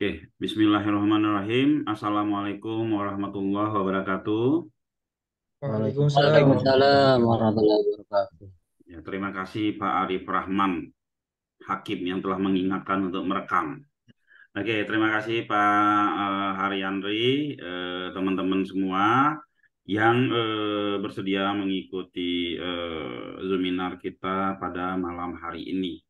Oke, bismillahirrahmanirrahim. Assalamualaikum warahmatullahi wabarakatuh. Waalaikumsalam, Waalaikumsalam warahmatullahi wabarakatuh. Ya, terima kasih Pak Arif Rahman, hakim yang telah mengingatkan untuk merekam. Oke, terima kasih Pak uh, eh, Haryandri, teman eh, teman-teman semua yang uh, bersedia mengikuti uh, seminar kita pada malam hari ini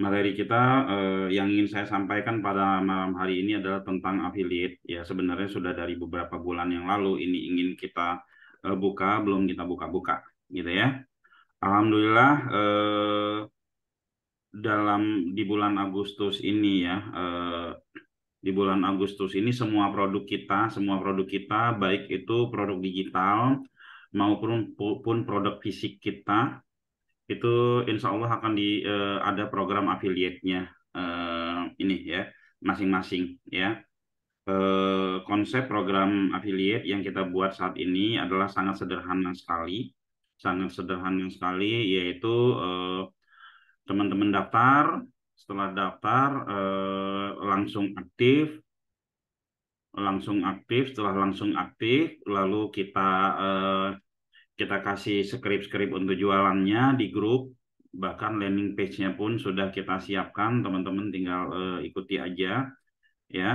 materi kita eh, yang ingin saya sampaikan pada malam hari ini adalah tentang affiliate. Ya, sebenarnya sudah dari beberapa bulan yang lalu ini ingin kita eh, buka, belum kita buka-buka, gitu ya. Alhamdulillah eh, dalam di bulan Agustus ini ya, eh, di bulan Agustus ini semua produk kita, semua produk kita baik itu produk digital maupun pun produk fisik kita itu insya Allah akan di uh, ada program afiliatnya uh, eh, ini ya masing-masing ya uh, konsep program afiliat yang kita buat saat ini adalah sangat sederhana sekali sangat sederhana sekali yaitu teman-teman uh, daftar setelah daftar uh, langsung aktif langsung aktif setelah langsung aktif lalu kita uh, kita kasih script skrip untuk jualannya di grup bahkan landing page-nya pun sudah kita siapkan teman-teman tinggal uh, ikuti aja ya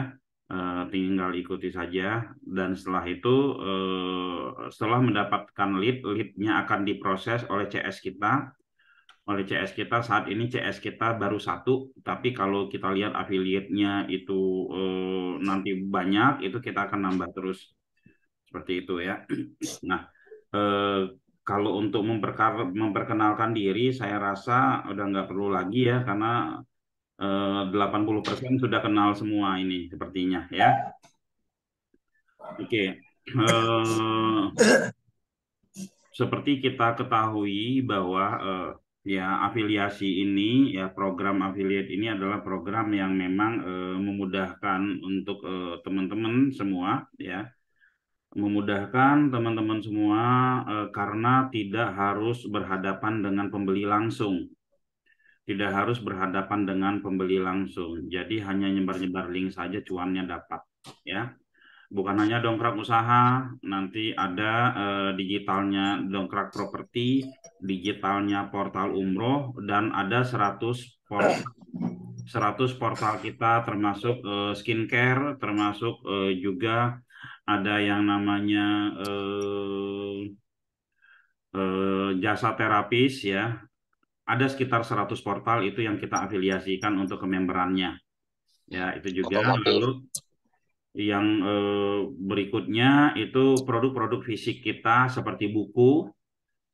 uh, tinggal ikuti saja dan setelah itu uh, setelah mendapatkan lead leadnya akan diproses oleh CS kita oleh CS kita saat ini CS kita baru satu tapi kalau kita lihat affiliate-nya itu uh, nanti banyak itu kita akan nambah terus seperti itu ya nah Eh, kalau untuk memperkenalkan diri, saya rasa udah nggak perlu lagi ya, karena eh, 80% sudah kenal semua ini sepertinya ya. Oke, okay. uh, eh, seperti kita ketahui bahwa uh, ya afiliasi ini, ya program affiliate ini adalah program yang memang uh, memudahkan untuk teman-teman semua ya memudahkan teman-teman semua eh, karena tidak harus berhadapan dengan pembeli langsung. Tidak harus berhadapan dengan pembeli langsung. Jadi hanya nyebar-nyebar link saja cuannya dapat, ya. Bukan hanya dongkrak usaha, nanti ada eh, digitalnya dongkrak properti, digitalnya portal umroh dan ada 100 portal 100 portal kita termasuk eh, skincare, termasuk eh, juga ada yang namanya eh, eh, jasa terapis ya. Ada sekitar 100 portal itu yang kita afiliasikan untuk kememberannya. Ya, itu juga lalu yang eh, berikutnya itu produk-produk fisik kita seperti buku,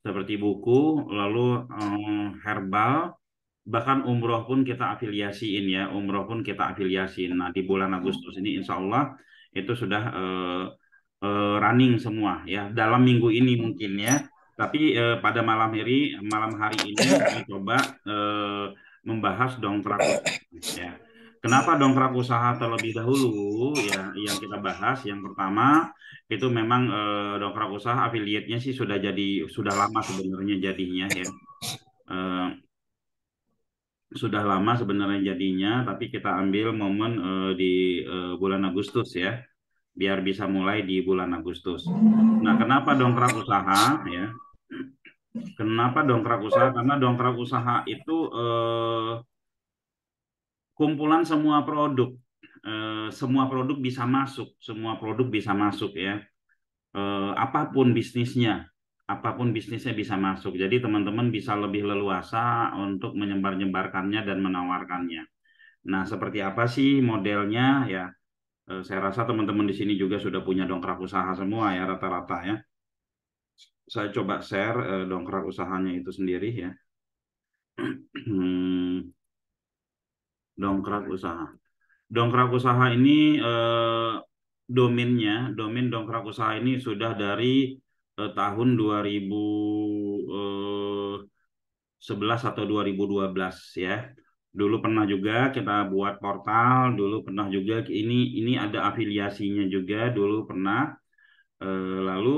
seperti buku, lalu eh, herbal, bahkan umroh pun kita afiliasiin ya, umroh pun kita afiliasiin. Nah di bulan Agustus ini insya Allah itu sudah uh, uh, running semua ya dalam minggu ini mungkin ya. Tapi uh, pada malam hari malam hari ini kita coba uh, membahas dongkrak ya. Kenapa dongkrak usaha terlebih dahulu ya yang kita bahas yang pertama itu memang uh, dongkrak usaha afiliatnya sih sudah jadi sudah lama sebenarnya jadinya ya. uh, sudah lama sebenarnya jadinya, tapi kita ambil momen uh, di uh, bulan Agustus ya, biar bisa mulai di bulan Agustus. Nah, kenapa dongkrak usaha ya? Kenapa dongkrak usaha? Karena dongkrak usaha itu uh, kumpulan semua produk, uh, semua produk bisa masuk, semua produk bisa masuk ya, uh, apapun bisnisnya apapun bisnisnya bisa masuk. Jadi teman-teman bisa lebih leluasa untuk menyebar-nyebarkannya dan menawarkannya. Nah, seperti apa sih modelnya ya? Eh, saya rasa teman-teman di sini juga sudah punya dongkrak usaha semua ya rata-rata ya. Saya coba share eh, dongkrak usahanya itu sendiri ya. dongkrak usaha. Dongkrak usaha ini eh, dominnya, domain dongkrak usaha ini sudah dari eh, tahun 2011 eh, atau 2012 ya. Dulu pernah juga kita buat portal, dulu pernah juga ini ini ada afiliasinya juga dulu pernah. Eh, lalu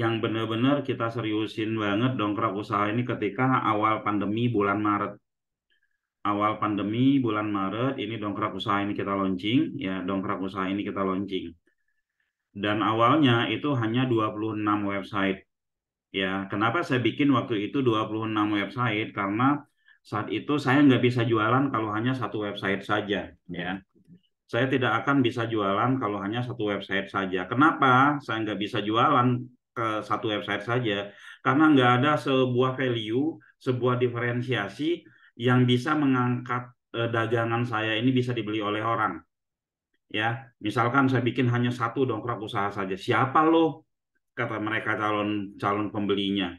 yang benar-benar kita seriusin banget dongkrak usaha ini ketika awal pandemi bulan Maret awal pandemi bulan Maret ini dongkrak usaha ini kita launching ya dongkrak usaha ini kita launching dan awalnya itu hanya 26 website. Ya, kenapa saya bikin waktu itu 26 website? Karena saat itu saya nggak bisa jualan kalau hanya satu website saja, ya. Saya tidak akan bisa jualan kalau hanya satu website saja. Kenapa saya nggak bisa jualan ke satu website saja? Karena nggak ada sebuah value, sebuah diferensiasi yang bisa mengangkat eh, dagangan saya ini bisa dibeli oleh orang ya misalkan saya bikin hanya satu dongkrak usaha saja siapa lo kata mereka calon calon pembelinya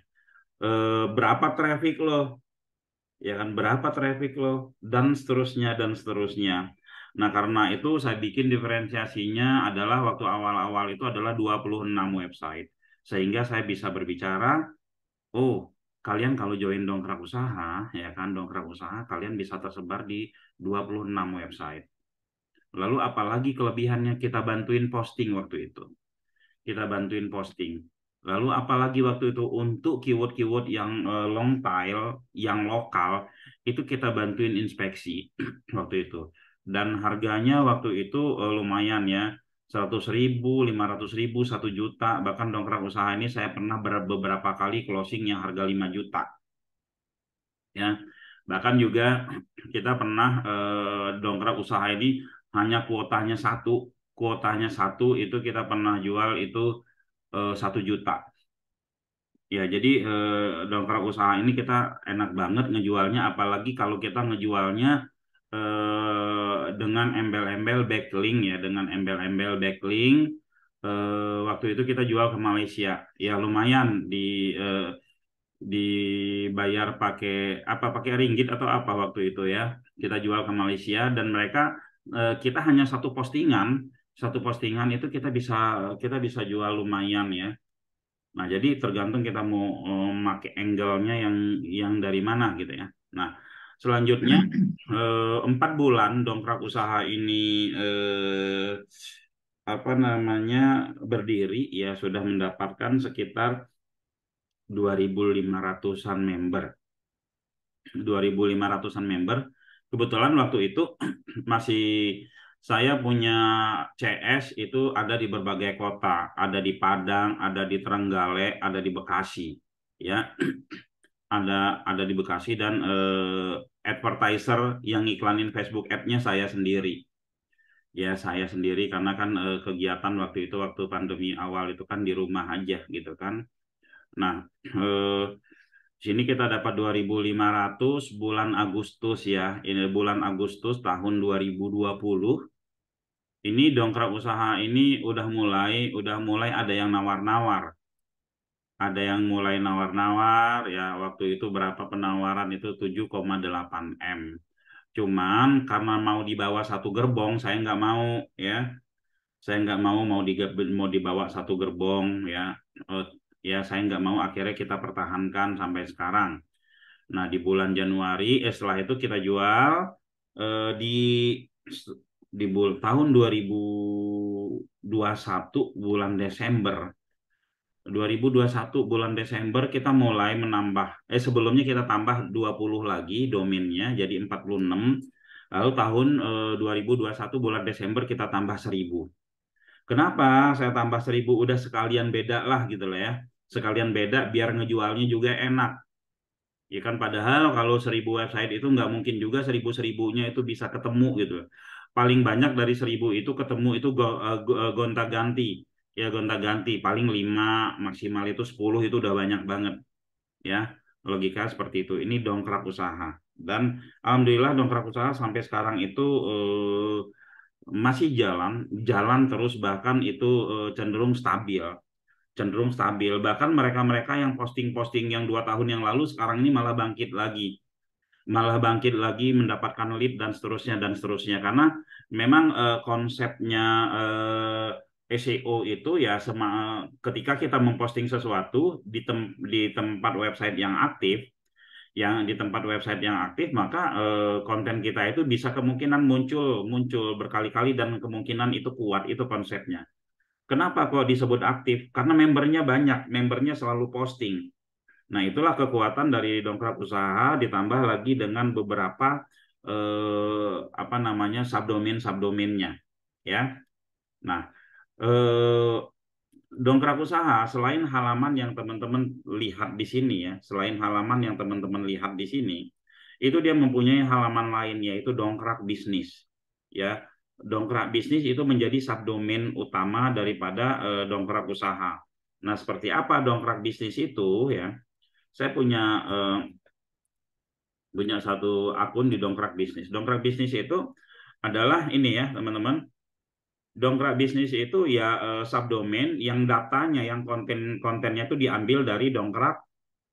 e, berapa traffic lo ya kan berapa traffic lo dan seterusnya dan seterusnya nah karena itu saya bikin diferensiasinya adalah waktu awal-awal itu adalah 26 website sehingga saya bisa berbicara oh kalian kalau join dongkrak usaha ya kan dongkrak usaha kalian bisa tersebar di 26 website Lalu apalagi kelebihannya kita bantuin posting waktu itu. Kita bantuin posting. Lalu apalagi waktu itu untuk keyword-keyword yang eh, long tail, yang lokal, itu kita bantuin inspeksi waktu itu. Dan harganya waktu itu eh, lumayan ya, 100 ribu, 500 ribu, 1 juta, bahkan dongkrak usaha ini saya pernah beberapa kali closing yang harga 5 juta. Ya. Bahkan juga kita pernah eh, dongkrak usaha ini hanya kuotanya satu kuotanya satu itu kita pernah jual itu eh, satu juta ya jadi eh, daftar dongkrak usaha ini kita enak banget ngejualnya apalagi kalau kita ngejualnya eh, dengan embel-embel backlink ya dengan embel-embel backlink waktu itu kita jual ke Malaysia ya lumayan di dibayar pakai apa pakai ringgit atau apa waktu itu ya kita jual ke Malaysia dan mereka Eh, kita hanya satu postingan, satu postingan itu kita bisa kita bisa jual lumayan ya. Nah, jadi tergantung kita mau memakai eh, angle-nya yang yang dari mana gitu ya. Nah, selanjutnya eh, empat bulan dongkrak usaha ini apa namanya berdiri ya sudah mendapatkan sekitar 2.500-an member. 2.500-an member kebetulan waktu itu masih saya punya CS itu ada di berbagai kota, ada di Padang, ada di Trenggalek, ada di Bekasi, ya, ada ada di Bekasi dan eh, advertiser yang iklanin Facebook ad-nya saya sendiri, ya saya sendiri karena kan eh, kegiatan waktu itu waktu pandemi awal itu kan di rumah aja gitu kan, nah eh, sini kita dapat 2500 bulan Agustus ya. Ini bulan Agustus tahun 2020. Ini dongkrak usaha ini udah mulai udah mulai ada yang nawar-nawar. Ada yang mulai nawar-nawar ya waktu itu berapa penawaran itu 7,8 M. Cuman karena mau dibawa satu gerbong saya nggak mau ya. Saya nggak mau mau di mau dibawa satu gerbong ya ya saya nggak mau akhirnya kita pertahankan sampai sekarang. Nah di bulan Januari eh, setelah itu kita jual eh, di di bul tahun 2021 bulan Desember 2021 bulan Desember kita mulai menambah eh sebelumnya kita tambah 20 lagi domainnya jadi 46 lalu tahun eh, 2021 bulan Desember kita tambah 1000 Kenapa saya tambah 1000 udah sekalian beda lah gitu loh ya sekalian beda biar ngejualnya juga enak. Ya kan padahal kalau seribu website itu nggak mungkin juga seribu seribunya itu bisa ketemu gitu. Paling banyak dari seribu itu ketemu itu eh, eh, gonta ganti ya gonta ganti paling lima maksimal itu sepuluh itu udah banyak banget ya logika seperti itu ini dongkrak usaha dan alhamdulillah dongkrak usaha sampai sekarang itu eh, masih jalan jalan terus bahkan itu eh, cenderung stabil cenderung stabil. Bahkan mereka-mereka yang posting-posting yang dua tahun yang lalu sekarang ini malah bangkit lagi. Malah bangkit lagi mendapatkan lead dan seterusnya dan seterusnya karena memang uh, konsepnya uh, eh, SEO itu ya sema eh, ketika kita memposting sesuatu di tem di tempat website yang aktif yang di tempat website yang aktif maka e, konten kita itu bisa kemungkinan muncul muncul berkali-kali dan kemungkinan itu kuat itu konsepnya Kenapa kok disebut aktif? Karena membernya banyak, membernya selalu posting. Nah, itulah kekuatan dari dongkrak usaha ditambah lagi dengan beberapa eh, apa namanya subdomain-subdomainnya, ya. Nah, eh, dongkrak usaha selain halaman yang teman-teman lihat di sini ya, selain halaman yang teman-teman lihat di sini, itu dia mempunyai halaman lain yaitu dongkrak bisnis, ya dongkrak bisnis itu menjadi subdomain utama daripada eh, dongkrak usaha. Nah, seperti apa dongkrak bisnis itu ya? Saya punya eh, punya satu akun di dongkrak bisnis. Dongkrak bisnis itu adalah ini ya, teman-teman. Dongkrak bisnis itu ya eh, subdomain yang datanya, yang konten-kontennya itu diambil dari dongkrak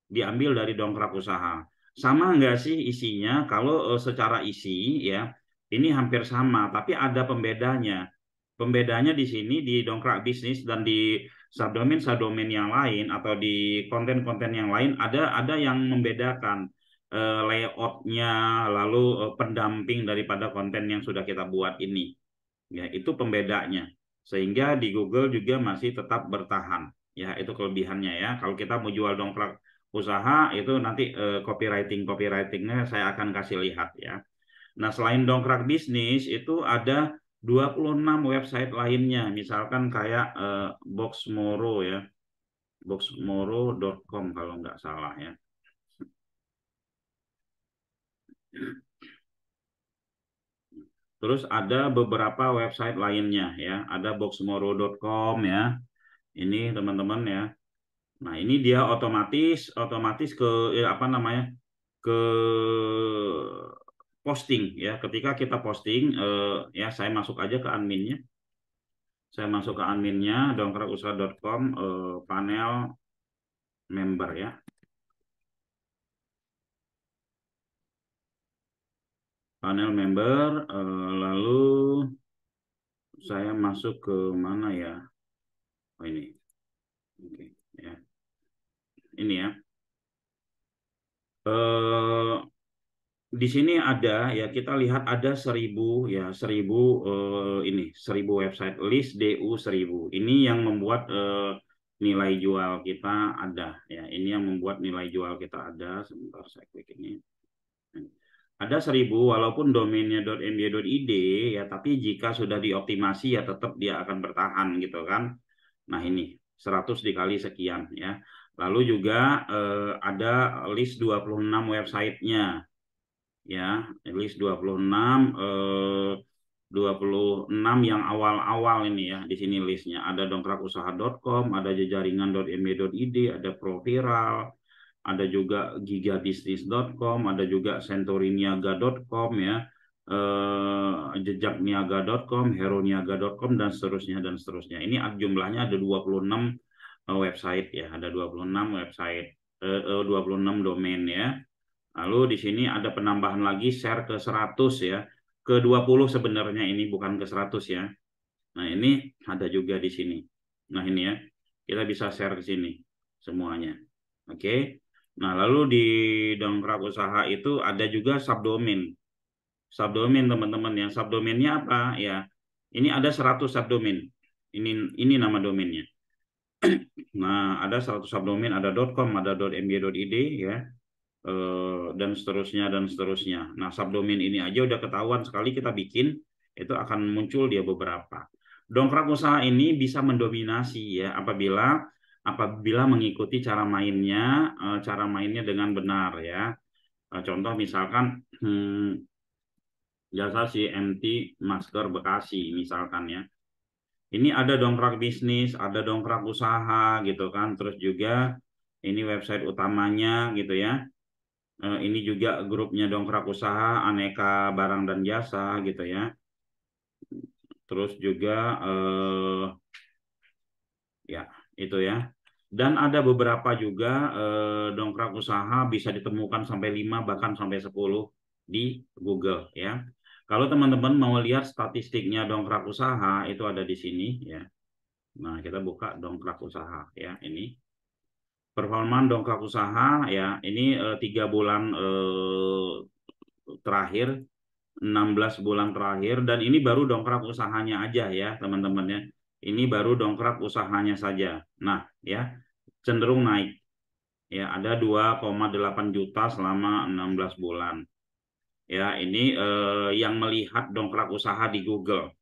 diambil dari dongkrak usaha. Sama nggak sih isinya? Kalau eh, secara isi ya, ini hampir sama, tapi ada pembedanya. Pembedanya di sini di dongkrak bisnis dan di subdomain subdomain yang lain atau di konten-konten yang lain ada ada yang membedakan uh, layoutnya lalu uh, pendamping daripada konten yang sudah kita buat ini. Ya, itu pembedanya. Sehingga di Google juga masih tetap bertahan. Ya, itu kelebihannya ya. Kalau kita mau jual dongkrak usaha itu nanti uh, eh, copywriting copywritingnya saya akan kasih lihat ya Nah, selain dongkrak bisnis itu ada 26 website lainnya, misalkan kayak uh, Boxmoro ya. boxmoro.com kalau nggak salah ya. Terus ada beberapa website lainnya ya, ada boxmoro.com ya. Ini teman-teman ya. Nah, ini dia otomatis otomatis ke ya apa namanya? ke posting ya ketika kita posting eh, ya saya masuk aja ke adminnya saya masuk ke adminnya dongkrakusaha.com eh, panel member ya panel member eh, lalu saya masuk ke mana ya oh ini oke ya ini ya eh di sini ada ya kita lihat ada seribu ya seribu eh, ini seribu website list DU seribu ini yang membuat eh, nilai jual kita ada ya ini yang membuat nilai jual kita ada sebentar saya klik ini ada seribu walaupun domainnya .md.id ya tapi jika sudah dioptimasi ya tetap dia akan bertahan gitu kan nah ini 100 dikali sekian ya lalu juga eh, ada list 26 websitenya ya at least 26 eh, 26 yang awal-awal ini ya di sini listnya ada dongkrakusaha.com ada jejaringan.me.id ada proviral ada juga gigabisnis.com ada juga centuriniaga.com ya eh, jejakniaga.com heroniaga.com dan seterusnya dan seterusnya ini jumlahnya ada 26 eh, website ya ada 26 website eh, 26 eh, domain ya Lalu di sini ada penambahan lagi share ke 100 ya. Ke 20 sebenarnya ini bukan ke 100 ya. Nah ini ada juga di sini. Nah ini ya. Kita bisa share ke sini semuanya. Oke. Okay. Nah lalu di dongkrak usaha itu ada juga subdomain. Subdomain teman-teman yang subdomainnya apa ya? Ini ada 100 subdomain. Ini ini nama domainnya. nah, ada 100 subdomain, ada .com, ada .mb.id ya Eh, dan seterusnya dan seterusnya. Nah, subdomain ini aja udah ketahuan sekali kita bikin itu akan muncul dia beberapa. Dongkrak usaha ini bisa mendominasi ya apabila apabila mengikuti cara mainnya eh, cara mainnya dengan benar ya. Eh, contoh misalkan hmm, jasa MT Masker Bekasi misalkan ya. Ini ada dongkrak bisnis, ada dongkrak usaha gitu kan, terus juga ini website utamanya gitu ya Eh, ini juga grupnya dongkrak usaha aneka barang dan jasa gitu ya terus juga eh, ya itu ya dan ada beberapa juga eh, dongkrak usaha bisa ditemukan sampai 5 bahkan sampai 10 di Google ya kalau teman-teman mau lihat statistiknya dongkrak usaha itu ada di sini ya nah kita buka dongkrak usaha ya ini performa dongkrak usaha ya ini eh, tiga bulan eh, terakhir 16 bulan terakhir dan ini baru dongkrak usahanya aja ya teman teman ya ini baru dongkrak usahanya saja nah ya cenderung naik ya ada 2,8 juta selama 16 bulan ya ini eh, yang melihat dongkrak usaha di Google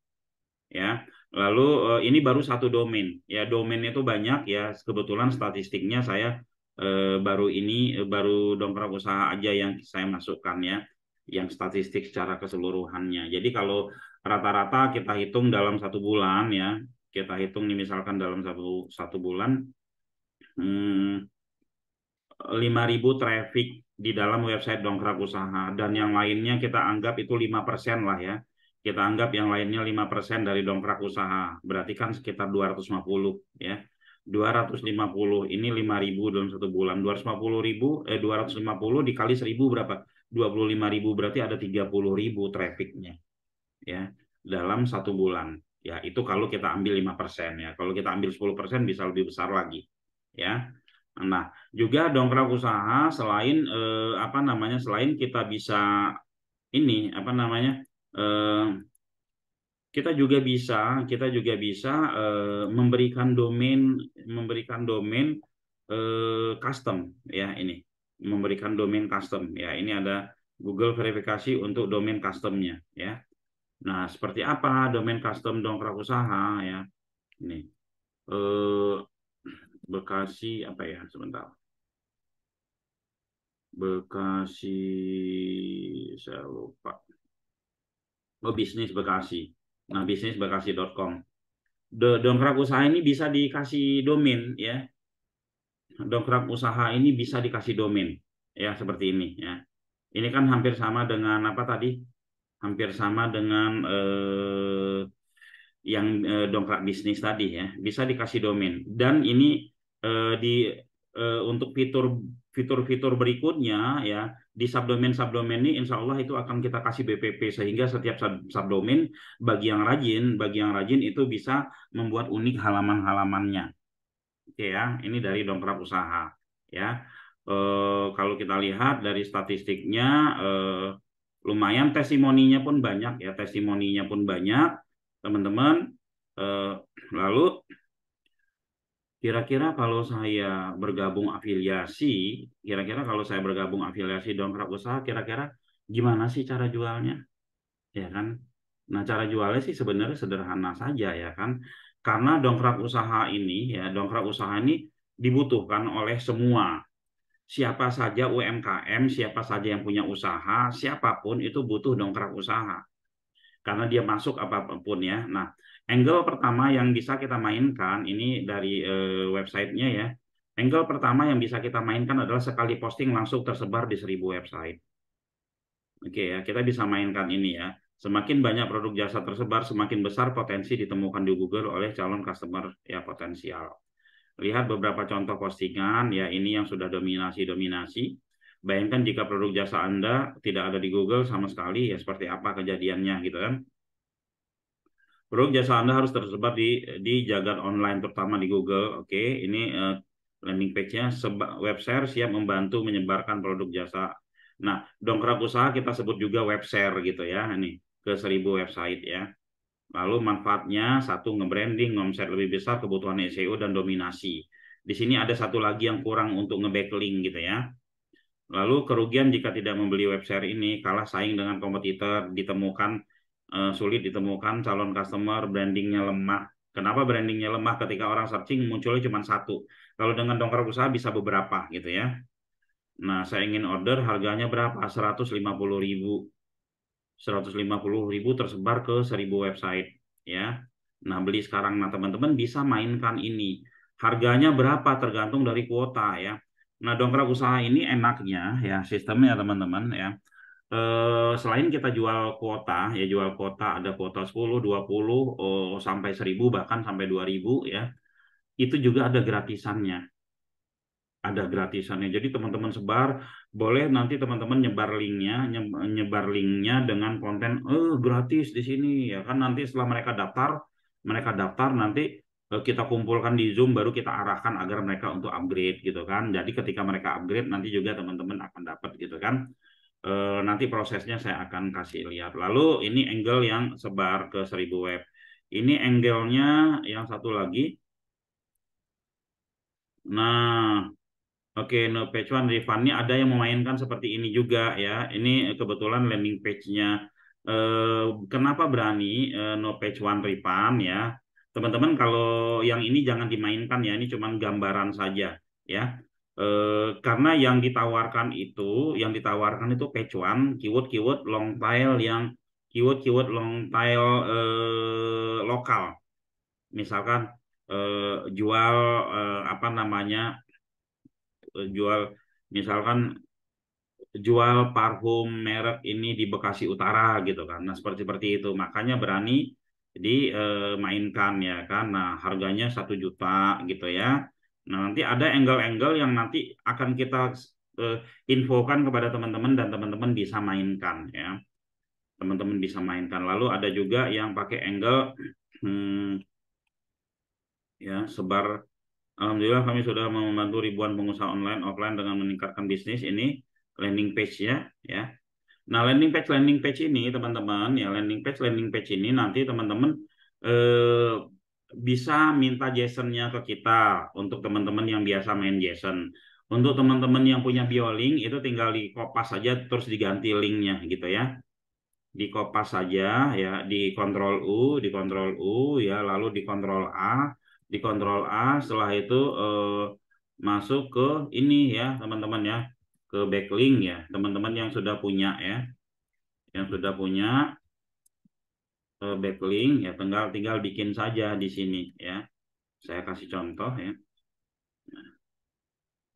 ya Lalu uh, ini baru satu domain. Ya domainnya itu banyak ya. Kebetulan statistiknya saya uh, baru ini uh, baru dongkrak usaha aja yang saya masukkan ya, yang statistik secara keseluruhannya. Jadi kalau rata-rata kita hitung dalam satu bulan ya, kita hitung nih misalkan dalam satu satu bulan hmm, ribu traffic di dalam website dongkrak usaha dan yang lainnya kita anggap itu lima persen lah ya kita anggap yang lainnya 5% dari dongkrak usaha, berarti kan sekitar 250 ya. 250 ini 5000 dalam satu bulan. puluh ribu eh 250 dikali 1000 berapa? lima ribu berarti ada puluh ribu trafficnya ya dalam satu bulan. Ya, itu kalau kita ambil 5% ya. Kalau kita ambil 10% bisa lebih besar lagi. Ya. Nah, juga dongkrak usaha selain eh, apa namanya? Selain kita bisa ini apa namanya? Ehm, kita juga bisa kita juga bisa ehm, memberikan domain memberikan domain ehm, custom ya ini memberikan domain custom ya ini ada Google verifikasi untuk domain customnya ya nah seperti apa domain custom dongkrak usaha ya ini Bekasi apa ya sebentar Bekasi saya lupa bisnis Bekasi. Nah, bisnisbekasi.com. Dongkrak usaha ini bisa dikasih domain ya. Dongkrak usaha ini bisa dikasih domain ya seperti ini ya. Ini kan hampir sama dengan apa tadi? Hampir sama dengan eh, yang eh, dongkrak bisnis tadi ya. Bisa dikasih domain dan ini eh, di eh, untuk fitur fitur-fitur berikutnya ya di subdomain-subdomain ini insya Allah itu akan kita kasih BPP sehingga setiap subdomain bagi yang rajin, bagi yang rajin itu bisa membuat unik halaman-halamannya. Oke ya, ini dari dongkrak usaha ya. E, kalau kita lihat dari statistiknya e, lumayan testimoninya pun banyak ya, testimoninya pun banyak teman-teman. E, lalu Kira-kira kalau saya bergabung afiliasi, kira-kira kalau saya bergabung afiliasi dongkrak usaha, kira-kira gimana sih cara jualnya? Ya kan? Nah, cara jualnya sih sebenarnya sederhana saja ya kan. Karena dongkrak usaha ini ya, dongkrak usaha ini dibutuhkan oleh semua. Siapa saja UMKM, siapa saja yang punya usaha, siapapun itu butuh dongkrak usaha karena dia masuk apapun ya. Nah, angle pertama yang bisa kita mainkan ini dari uh, websitenya ya. Angle pertama yang bisa kita mainkan adalah sekali posting langsung tersebar di seribu website. Oke ya, kita bisa mainkan ini ya. Semakin banyak produk jasa tersebar, semakin besar potensi ditemukan di Google oleh calon customer ya potensial. Lihat beberapa contoh postingan ya ini yang sudah dominasi-dominasi Bayangkan jika produk jasa Anda tidak ada di Google sama sekali, ya seperti apa kejadiannya gitu kan. Produk jasa Anda harus tersebar di di jagat online terutama di Google. Oke, ini uh, landing page-nya web share siap membantu menyebarkan produk jasa. Nah, dongkrak usaha kita sebut juga web share gitu ya, ini ke seribu website ya. Lalu manfaatnya satu nge-branding, nge lebih besar, kebutuhan SEO dan dominasi. Di sini ada satu lagi yang kurang untuk nge-backlink gitu ya. Lalu kerugian jika tidak membeli web ini kalah saing dengan kompetitor, ditemukan uh, sulit ditemukan calon customer, brandingnya lemah. Kenapa brandingnya lemah ketika orang searching munculnya cuma satu? Kalau dengan dongkrak usaha bisa beberapa gitu ya. Nah, saya ingin order harganya berapa? 150 ribu. 150 ribu tersebar ke 1000 website ya. Nah, beli sekarang nah teman-teman bisa mainkan ini. Harganya berapa tergantung dari kuota ya Nah, dongkrak usaha ini enaknya ya sistemnya hmm. teman-teman ya. Eh, selain kita jual kuota ya jual kuota ada kuota 10, 20 oh, sampai 1000 bahkan sampai 2000 ya. Itu juga ada gratisannya. Ada gratisannya. Jadi teman-teman sebar boleh nanti teman-teman nyebar linknya nyebar linknya dengan konten eh gratis di sini ya kan nanti setelah mereka daftar mereka daftar nanti Eh, kita kumpulkan di Zoom baru kita arahkan agar mereka untuk upgrade gitu kan. Jadi ketika mereka upgrade nanti juga teman-teman akan dapat gitu kan. E, nanti prosesnya saya akan kasih lihat. Lalu ini angle yang sebar ke 1000 web. Ini angle-nya yang satu lagi. Nah, Oke, okay, no page one refund ada yang memainkan seperti ini juga ya. Ini kebetulan landing page-nya. Eh, kenapa berani eh, no page one refund ya? teman-teman kalau yang ini jangan dimainkan ya ini cuma gambaran saja ya e, karena yang ditawarkan itu yang ditawarkan itu kecuan keyword-keyword long tail yang keyword-keyword long tail e, lokal misalkan e, jual e, apa namanya jual misalkan jual parfum merek ini di Bekasi Utara gitu kan nah seperti seperti itu makanya berani jadi eh, mainkan ya kan. Nah, harganya satu juta gitu ya. Nah, nanti ada angle-angle yang nanti akan kita eh, infokan kepada teman-teman dan teman-teman bisa mainkan ya. Teman-teman bisa mainkan. Lalu ada juga yang pakai angle hmm, ya, sebar Alhamdulillah kami sudah membantu ribuan pengusaha online offline dengan meningkatkan bisnis ini landing page ya ya Nah, landing page landing page ini teman-teman ya landing page landing page ini nanti teman-teman eh, bisa minta JSON-nya ke kita untuk teman-teman yang biasa main JSON. Untuk teman-teman yang punya BioLink itu tinggal dikopas saja terus diganti linknya gitu ya. Dikopas saja ya di kontrol U, di kontrol U ya lalu di kontrol A, di kontrol A setelah itu eh, masuk ke ini ya teman-teman ya ke backlink ya teman-teman yang sudah punya ya yang sudah punya uh, backlink ya tinggal tinggal bikin saja di sini ya saya kasih contoh ya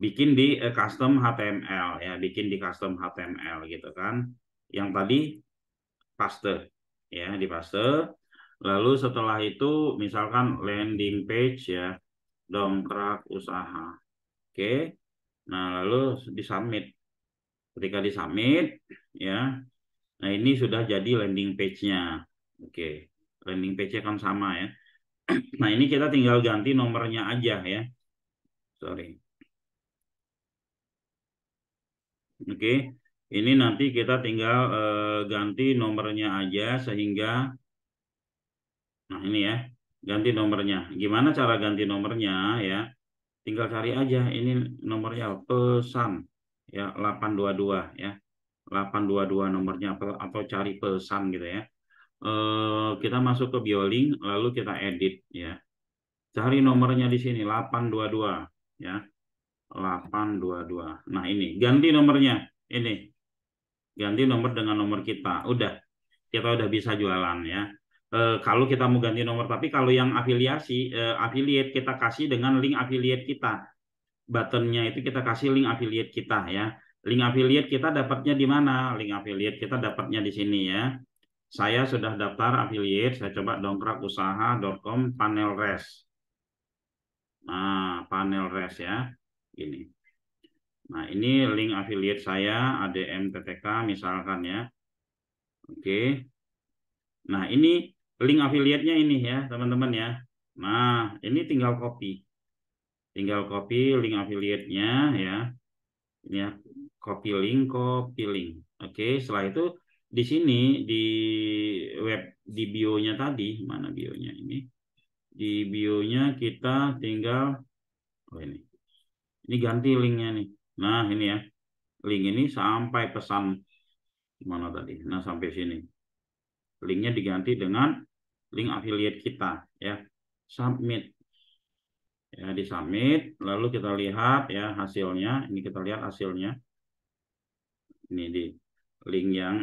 bikin di eh, custom HTML ya bikin di custom HTML gitu kan yang tadi paste ya di paste lalu setelah itu misalkan landing page ya dongkrak usaha oke Nah, lalu di submit. Ketika di submit, ya. Nah, ini sudah jadi landing page-nya. Oke. Okay. Landing page-nya kan sama ya. nah, ini kita tinggal ganti nomornya aja ya. Sorry. Oke. Okay. Ini nanti kita tinggal uh, ganti nomornya aja sehingga Nah, ini ya. Ganti nomornya. Gimana cara ganti nomornya ya? tinggal cari aja ini nomornya pesan ya 822 ya 822 nomornya atau, atau cari pesan gitu ya e, kita masuk ke biolink lalu kita edit ya cari nomornya di sini 822 ya 822 nah ini ganti nomornya ini ganti nomor dengan nomor kita udah kita udah bisa jualan ya Eh, kalau kita mau ganti nomor, tapi kalau yang afiliasi, uh, affiliate kita kasih dengan link affiliate kita. Buttonnya itu kita kasih link affiliate kita ya. Link affiliate kita dapatnya di mana? Link affiliate kita dapatnya di sini ya. Saya sudah daftar affiliate, saya coba dongkrak usaha.com panel res. Nah, panel res ya. Ini. Nah, ini link affiliate saya ADM misalkan ya. Oke. Nah, ini link affiliate-nya ini ya, teman-teman ya. Nah, ini tinggal copy. Tinggal copy link affiliate-nya ya. Ini ya, copy link, copy link. Oke, setelah itu di sini di web di bio-nya tadi, mana bio-nya ini? Di bio-nya kita tinggal oh ini. Ini ganti linknya nih. Nah, ini ya. Link ini sampai pesan mana tadi? Nah, sampai sini linknya diganti dengan link affiliate kita ya submit ya di submit lalu kita lihat ya hasilnya ini kita lihat hasilnya ini di link yang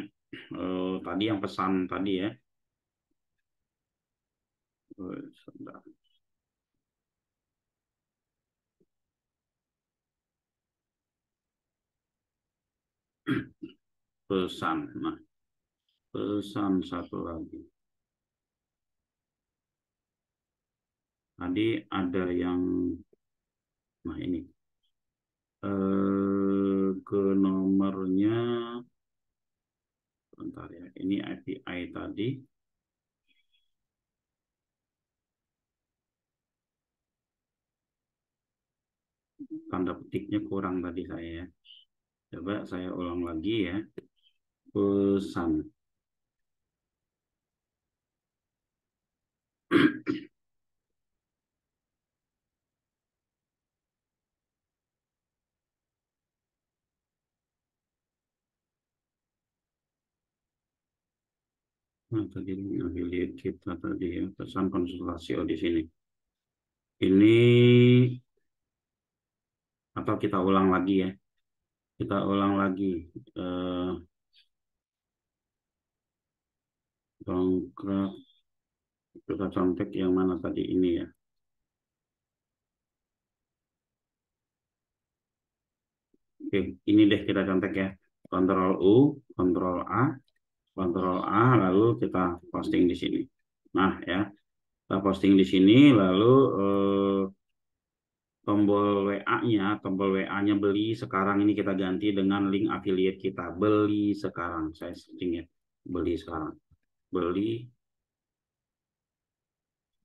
eh, tadi yang pesan tadi ya pesan nah pesan satu lagi. Tadi ada yang, nah ini, eh, ke nomornya, sebentar ya, ini API tadi. tanda petiknya kurang tadi saya ya. Coba saya ulang lagi ya. Pesan. Nah, tadi affiliate kita tadi ya, pesan konsultasi oh di sini. Ini atau kita ulang lagi ya. Kita ulang lagi. Eh, dongkrak kita contek yang mana tadi ini ya. Oke, ini deh kita contek ya. Ctrl U, Ctrl A, Ctrl A, lalu kita posting di sini. Nah ya, kita posting di sini, lalu eh, tombol WA-nya, tombol WA-nya beli sekarang ini kita ganti dengan link affiliate kita. Beli sekarang, saya searching ya. Beli sekarang. Beli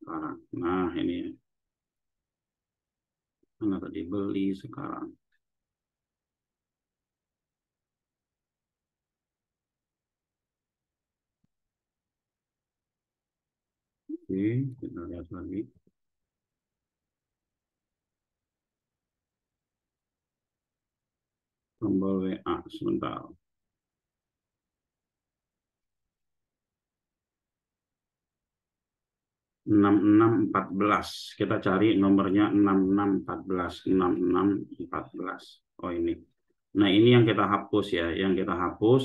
sekarang. Nah, ini. Mana tadi? Beli sekarang. Oke, kita lihat lagi. Tombol WA, sebentar. 6614. Kita cari nomornya 6614, 6614. Oh ini. Nah, ini yang kita hapus ya, yang kita hapus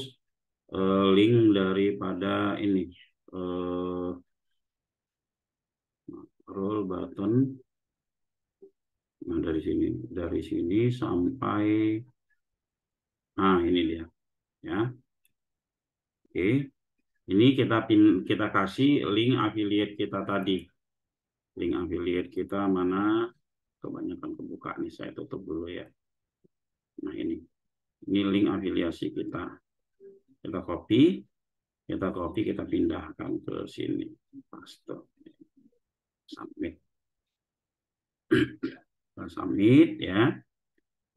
eh, link daripada ini. Eh, roll button. Nah, dari sini, dari sini sampai nah ini dia. Ya. Oke. Ini kita pin, kita kasih link affiliate kita tadi. Link affiliate kita mana? Kebanyakan kebuka nih, saya tutup dulu ya. Nah ini, ini link afiliasi kita. Kita copy, kita copy, kita pindahkan ke sini. Paste. Submit. kita submit ya.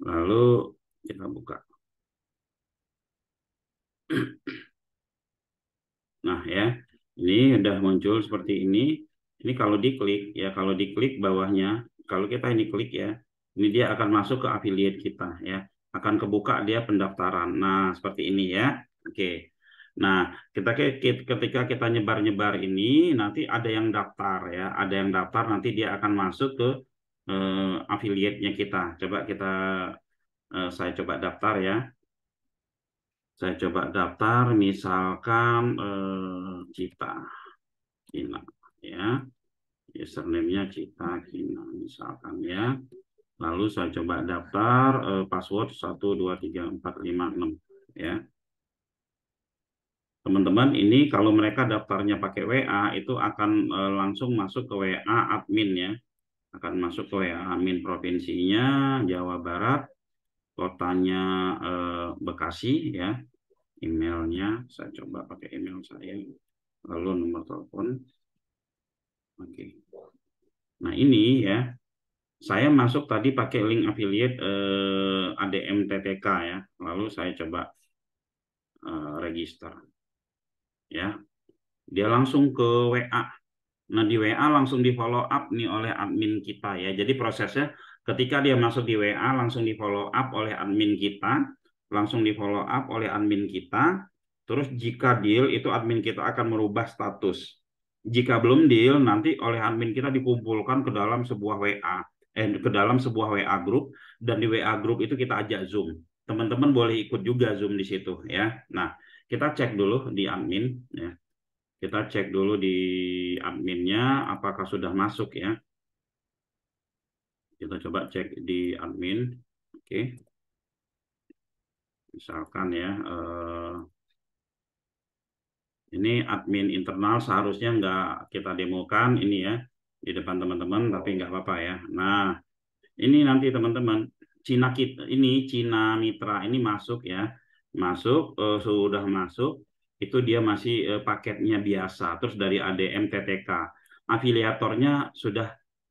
Lalu kita buka. Nah ya, ini udah muncul seperti ini. Ini kalau diklik ya, kalau diklik bawahnya, kalau kita ini klik ya, ini dia akan masuk ke affiliate kita ya, akan kebuka dia pendaftaran. Nah seperti ini ya, oke. Nah kita ketika kita nyebar-nyebar ini, nanti ada yang daftar ya, ada yang daftar nanti dia akan masuk ke eh, affiliate-nya kita. Coba kita eh, saya coba daftar ya. Saya coba daftar misalkan eh, Cita Kina ya. Username-nya Cita Kina misalkan ya. Lalu saya coba daftar eh, password 123456 ya. Teman-teman, ini kalau mereka daftarnya pakai WA itu akan eh, langsung masuk ke WA admin ya akan masuk ke WA admin provinsinya Jawa Barat kotanya eh, Bekasi ya emailnya saya coba pakai email saya lalu nomor telepon oke okay. nah ini ya saya masuk tadi pakai link affiliate eh, ADM TTK ya lalu saya coba eh, register ya dia langsung ke WA Nah, di WA langsung di follow up nih oleh admin kita ya. Jadi prosesnya Ketika dia masuk di WA, langsung di follow up oleh admin kita, langsung di follow up oleh admin kita. Terus jika deal, itu admin kita akan merubah status. Jika belum deal, nanti oleh admin kita dikumpulkan ke dalam sebuah WA, eh, ke dalam sebuah WA group, dan di WA group itu kita ajak Zoom. Teman-teman boleh ikut juga Zoom di situ ya. Nah, kita cek dulu di admin ya. Kita cek dulu di adminnya apakah sudah masuk ya. Kita coba cek di admin. Oke. Okay. Misalkan ya, uh, ini admin internal seharusnya nggak kita demokan ini ya di depan teman-teman, tapi nggak apa-apa ya. Nah, ini nanti teman-teman, Cina kita ini Cina Mitra ini masuk ya, masuk uh, sudah masuk itu dia masih uh, paketnya biasa terus dari ADM TTK afiliatornya sudah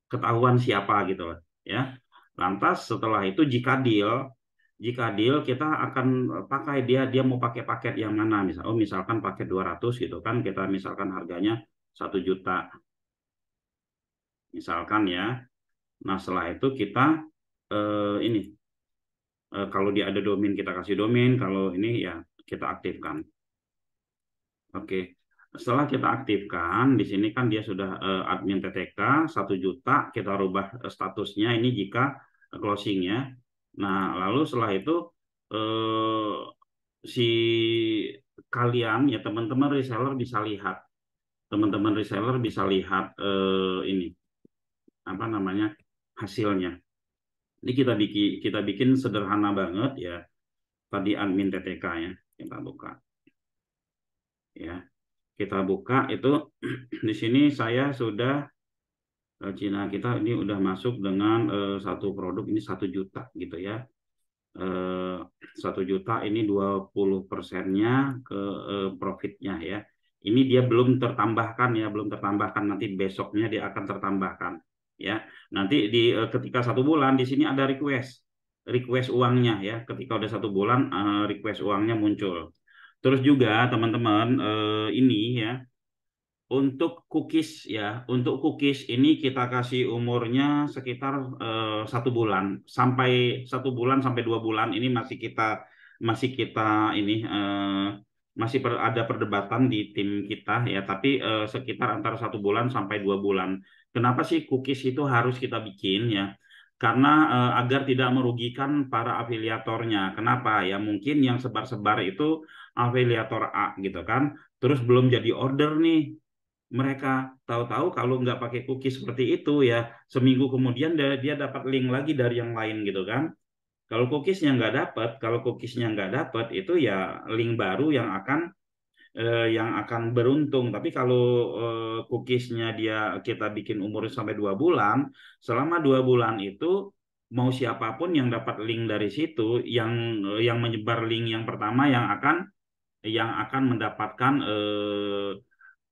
ketahuan siapa gitu loh ya lantas setelah itu jika deal jika deal kita akan eh, pakai dia dia mau pakai paket yang mana misal oh misalkan paket 200 gitu kan kita misalkan harganya satu juta misalkan ya nah setelah itu kita eh, ini eh, kalau dia ada domain kita kasih domain kalau ini ya kita aktifkan oke setelah kita aktifkan, di sini kan dia sudah uh, admin TTK satu juta, kita rubah eh, statusnya ini jika closing ya. Nah, lalu setelah itu uh, si kalian ya teman-teman reseller bisa lihat. Teman-teman reseller bisa lihat uh, ini apa namanya hasilnya. Ini kita bikin kita bikin sederhana banget ya. Tadi admin TTK ya, kita buka. Ya kita buka itu di sini saya sudah eh, Cina kita ini udah masuk dengan uh, satu produk ini satu juta gitu ya eh, satu uh, juta ini 20 persennya ke uh, profitnya ya ini dia belum tertambahkan ya belum tertambahkan nanti besoknya dia akan tertambahkan ya nanti di uh, ketika satu bulan di sini ada request request uangnya ya ketika udah satu bulan uh, request uangnya muncul Terus juga teman-teman eh, ini ya untuk cookies ya untuk cookies ini kita kasih umurnya sekitar eh, satu bulan sampai satu bulan sampai dua bulan ini masih kita masih kita ini eh, masih per, ada perdebatan di tim kita ya tapi eh, sekitar antara satu bulan sampai dua bulan kenapa sih cookies itu harus kita bikin ya karena eh, agar tidak merugikan para afiliatornya kenapa ya mungkin yang sebar-sebar itu afiliator A gitu kan. Terus belum jadi order nih mereka tahu-tahu kalau nggak pakai cookie seperti itu ya seminggu kemudian dia dapat link lagi dari yang lain gitu kan. Kalau cookiesnya nggak dapat, kalau cookiesnya nggak dapat itu ya link baru yang akan eh, yang akan beruntung. Tapi kalau eh, cookiesnya dia kita bikin umur sampai dua bulan, selama dua bulan itu mau siapapun yang dapat link dari situ, yang yang menyebar link yang pertama yang akan yang akan mendapatkan eh,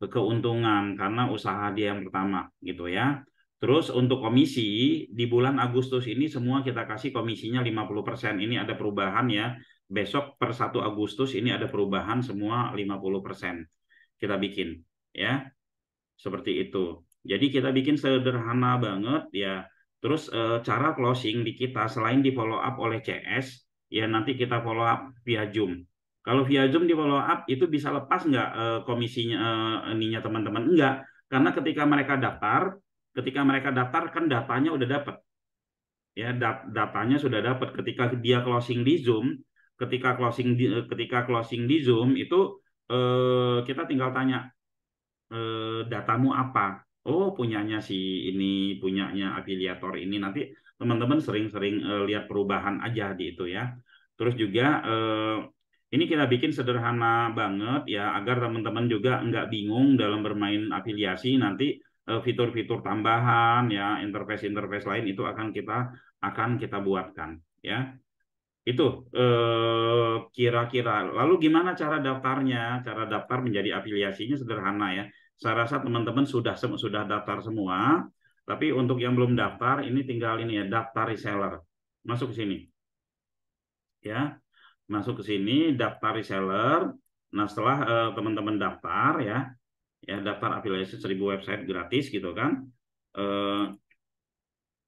keuntungan karena usaha dia yang pertama gitu ya. Terus untuk komisi di bulan Agustus ini semua kita kasih komisinya 50%. Ini ada perubahan ya. Besok per 1 Agustus ini ada perubahan semua 50%. Kita bikin ya. Seperti itu. Jadi kita bikin sederhana banget ya. Terus e, cara closing di kita selain di follow up oleh CS, ya nanti kita follow up via Zoom kalau via Zoom di follow up itu bisa lepas nggak eh, komisinya eh, ininya teman-teman? Enggak, karena ketika mereka daftar, ketika mereka daftar kan datanya udah dapat. Ya, dat datanya sudah dapat ketika dia closing di Zoom, ketika closing di, eh, ketika closing di Zoom itu eh, kita tinggal tanya eh, datamu apa? Oh, punyanya si ini, punyanya afiliator ini. Nanti teman-teman sering-sering eh, lihat perubahan aja di itu ya. Terus juga eh, ini kita bikin sederhana banget ya agar teman-teman juga nggak bingung dalam bermain afiliasi nanti eh, fitur-fitur tambahan ya interface-interface lain itu akan kita akan kita buatkan ya itu eh, kira-kira eh, lalu gimana cara daftarnya cara daftar menjadi afiliasinya sederhana ya saya rasa teman-teman sudah sudah daftar semua tapi untuk yang belum daftar ini tinggal ini ya daftar reseller masuk ke sini ya masuk ke sini daftar reseller. Nah, setelah eh, teman-teman eh, daftar ya, ya daftar afiliasi seribu website gratis gitu kan. Eh,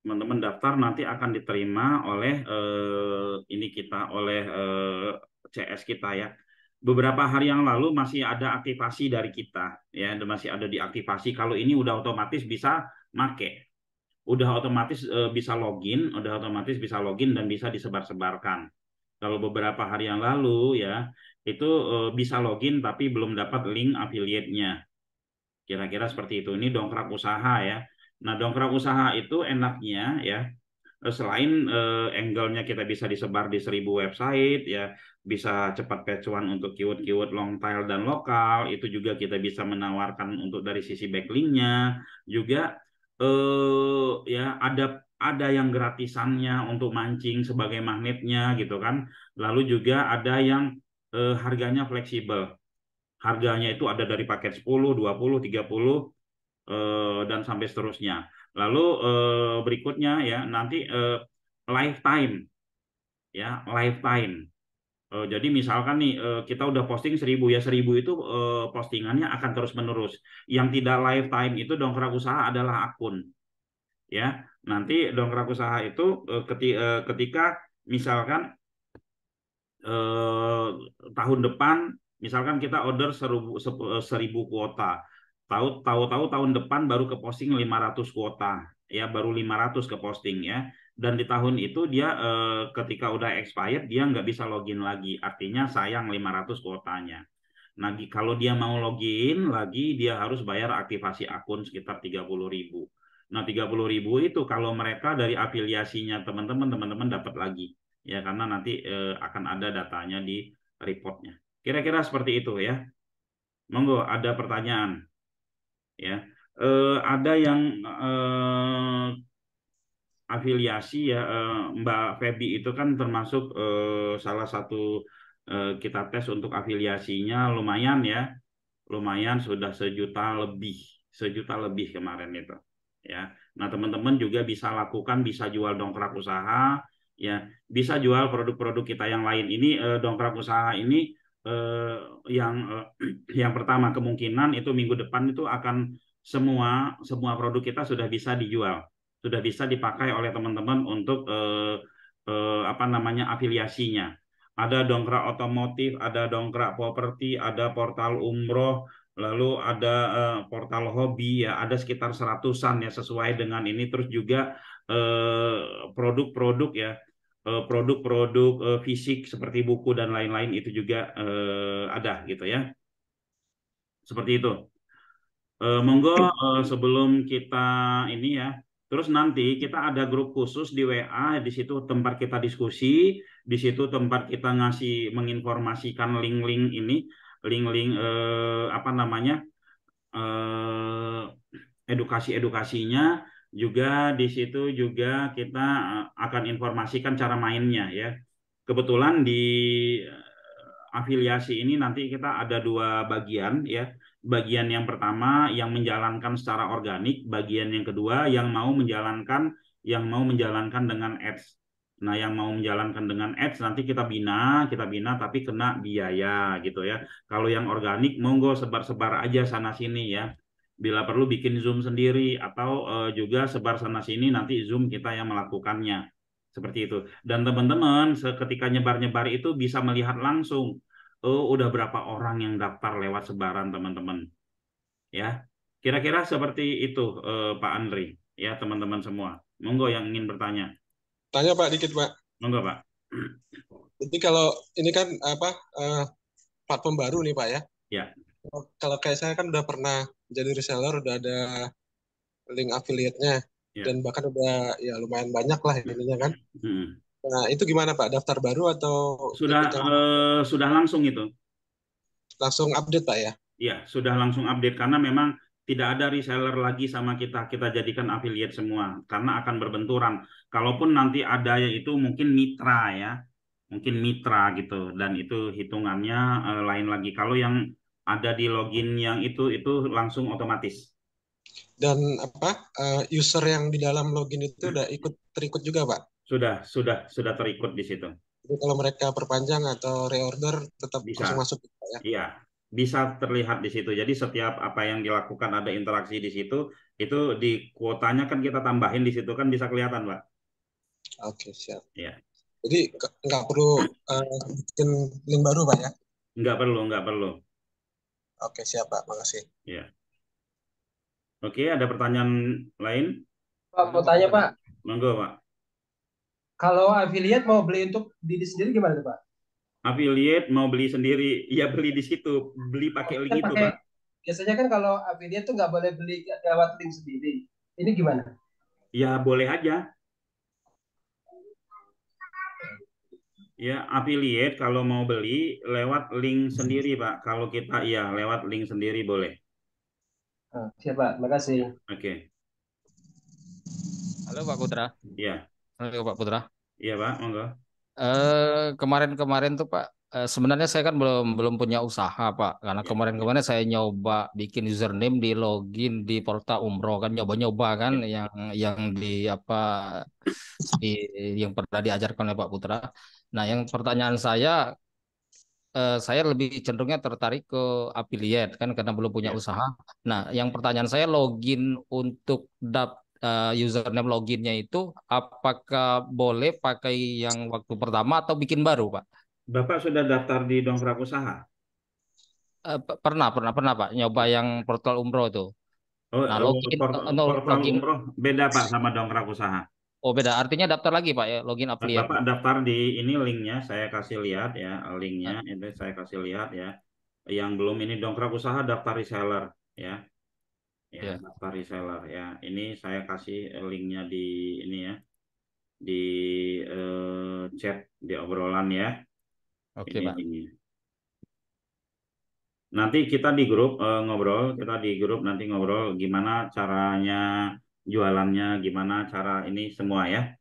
teman-teman eh, daftar nanti akan diterima oleh eh, ini kita oleh eh, CS kita ya. Beberapa hari yang lalu masih ada aktivasi dari kita ya, masih ada diaktivasi. Kalau ini udah otomatis bisa make udah otomatis bisa login, udah otomatis bisa login dan bisa disebar-sebarkan kalau beberapa hari yang lalu ya itu eh, bisa login tapi belum dapat link affiliate-nya. Kira-kira seperti itu. Ini dongkrak usaha ya. Nah, dongkrak usaha itu enaknya ya eh, selain uh, angle-nya kita bisa disebar di seribu website ya, bisa cepat pecuan untuk keyword-keyword long tail dan lokal, itu juga kita bisa menawarkan untuk dari sisi backlink-nya, juga eh uh, ya ada ada yang gratisannya untuk mancing sebagai magnetnya gitu kan. Lalu juga ada yang eh, harganya fleksibel. Harganya itu ada dari paket 10, 20, 30 eh, dan sampai seterusnya. Lalu eh, berikutnya ya nanti eh, lifetime ya, lifetime. Eh, jadi misalkan nih eh, kita udah posting 1000 ya 1000 itu eh, postingannya akan terus-menerus. Yang tidak lifetime itu dongkrak usaha adalah akun ya nanti dongkrak usaha itu eh, eh, ketika misalkan eh, tahun depan misalkan kita order seribu, eh, seribu kuota tahu tahu tahu tahun depan baru ke posting 500 kuota ya baru 500 ke posting ya dan di tahun itu dia eh, ketika udah expired dia nggak bisa login lagi artinya sayang 500 kuotanya nah kalau dia mau login lagi dia harus bayar aktivasi akun sekitar puluh ribu Nah, 30 ribu itu kalau mereka dari afiliasinya teman-teman, teman-teman dapat lagi. Ya, karena nanti eh, akan ada datanya di reportnya. Kira-kira seperti itu ya. Monggo, ada pertanyaan. Ya, eh, ada yang eh, afiliasi ya, eh, Mbak Febi itu kan termasuk eh, salah satu eh, kita tes untuk afiliasinya lumayan ya. Lumayan sudah sejuta lebih, sejuta lebih kemarin itu ya. Nah, teman-teman juga bisa lakukan bisa jual dongkrak usaha ya, bisa jual produk-produk kita yang lain. Ini eh, dongkrak usaha ini eh, yang eh, yang pertama kemungkinan itu minggu depan itu akan semua semua produk kita sudah bisa dijual, sudah bisa dipakai oleh teman-teman untuk eh, eh, apa namanya afiliasinya. Ada dongkrak otomotif, ada dongkrak properti, ada portal umroh, lalu ada uh, portal hobi ya ada sekitar seratusan ya sesuai dengan ini terus juga eh, produk-produk uh, ya eh, produk-produk uh, fisik seperti buku dan lain-lain itu juga uh, ada gitu ya seperti itu uh, monggo uh, sebelum kita ini ya terus nanti kita ada grup khusus di WA di situ tempat kita diskusi di situ tempat kita ngasih menginformasikan link-link ini link-link eh, apa namanya eh, edukasi-edukasinya juga di situ juga kita eh, akan informasikan cara mainnya ya. Kebetulan di eh, afiliasi ini nanti kita ada dua bagian ya. Bagian yang pertama yang menjalankan secara organik, bagian yang kedua yang mau menjalankan yang mau menjalankan dengan ads. Nah, yang mau menjalankan dengan ads nanti kita bina, kita bina tapi kena biaya gitu ya. Kalau yang organik monggo sebar-sebar aja sana sini ya. Bila perlu bikin Zoom sendiri atau uh, juga sebar sana sini nanti Zoom kita yang melakukannya. Seperti itu. Dan teman-teman ketika nyebar-nyebar itu bisa melihat langsung oh udah berapa orang yang daftar lewat sebaran teman-teman. Ya. Kira-kira seperti itu uh, Pak Andri ya teman-teman semua. Monggo yang ingin bertanya tanya Pak dikit Pak. Monggo Pak. Jadi kalau ini kan apa uh, platform baru nih Pak ya? Ya. Oh, kalau kayak saya kan udah pernah jadi reseller, udah ada link affiliate-nya ya. dan bahkan udah ya lumayan banyak lah ininya kan. Hmm. Nah itu gimana Pak? Daftar baru atau sudah uh, sudah langsung itu? Langsung update Pak ya? Iya sudah langsung update karena memang tidak ada reseller lagi sama kita kita jadikan affiliate semua karena akan berbenturan kalaupun nanti ada yaitu mungkin mitra ya mungkin mitra gitu dan itu hitungannya uh, lain lagi kalau yang ada di login yang itu itu langsung otomatis dan apa eh, user yang di dalam login itu udah ikut terikut juga pak sudah sudah sudah terikut di situ Jadi kalau mereka perpanjang atau reorder tetap bisa masuk ya iya bisa terlihat di situ. Jadi setiap apa yang dilakukan ada interaksi di situ, itu di kuotanya kan kita tambahin di situ kan bisa kelihatan, Pak. Oke, siap. Ya. Jadi nggak perlu uh, bikin link baru, Pak ya? Nggak perlu, nggak perlu. Oke, siap, Pak. Makasih. Ya. Oke, ada pertanyaan lain? Pak, mau tanya, Pak. Monggo, Pak. Kalau affiliate mau beli untuk diri sendiri gimana, Pak? affiliate mau beli sendiri ya beli di situ beli pakai link itu pak biasanya kan kalau affiliate tuh nggak boleh beli lewat link sendiri ini gimana ya boleh aja ya affiliate kalau mau beli lewat link sendiri pak kalau kita ya lewat link sendiri boleh nah, siapa terima kasih oke halo pak Putra Iya. halo pak Putra iya pak monggo Eh, kemarin-kemarin uh, tuh Pak, uh, sebenarnya saya kan belum belum punya usaha Pak, karena iya, kemarin-kemarin iya. saya nyoba bikin username di login di portal umroh kan nyoba-nyoba kan iya. yang yang di apa di yang pernah diajarkan oleh Pak Putra. Nah, yang pertanyaan saya eh, saya lebih cenderungnya tertarik ke affiliate kan karena belum punya usaha. Nah, yang pertanyaan saya login untuk dap uh, username loginnya itu apakah boleh pakai yang waktu pertama atau bikin baru pak? Bapak sudah daftar di Dongkrak Usaha? Uh, pernah pernah pernah pak nyoba yang portal umroh tuh. Oh, nah, oh, login, port, no, portal login. umroh beda pak sama Dongkrak Usaha. Oh beda, artinya daftar lagi pak ya login aplikasi? Nah, Bapak daftar di ini linknya saya kasih lihat ya linknya ini saya kasih lihat ya. Yang belum ini dongkrak usaha daftar reseller ya ya yeah. daftar reseller ya ini saya kasih eh, linknya di ini ya di uh, chat di obrolan ya oke okay, pak ini. nanti kita di grup uh, ngobrol kita di grup nanti ngobrol gimana caranya jualannya gimana cara ini semua ya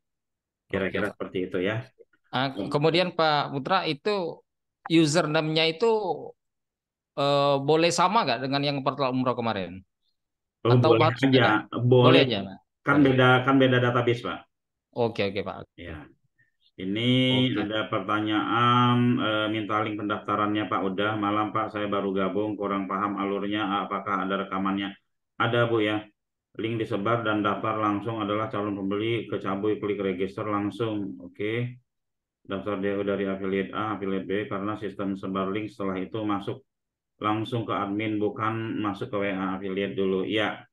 kira-kira okay. seperti itu ya ah, kemudian pak Putra itu username-nya itu uh, boleh sama nggak dengan yang portal umroh kemarin Oh, Atau boleh aja, gitu ya? boleh, boleh aja, Pak. Kan boleh. beda kan beda database, Pak. Oke, oke, Pak. Ya. Ini oke. ada pertanyaan e, minta link pendaftarannya Pak Udah malam Pak saya baru gabung kurang paham alurnya apakah ada rekamannya ada Bu ya link disebar dan daftar langsung adalah calon pembeli ke Cabui klik register langsung. Oke. Daftar dia dari affiliate A, affiliate B karena sistem sebar link setelah itu masuk langsung ke admin bukan masuk ke WA affiliate dulu. ya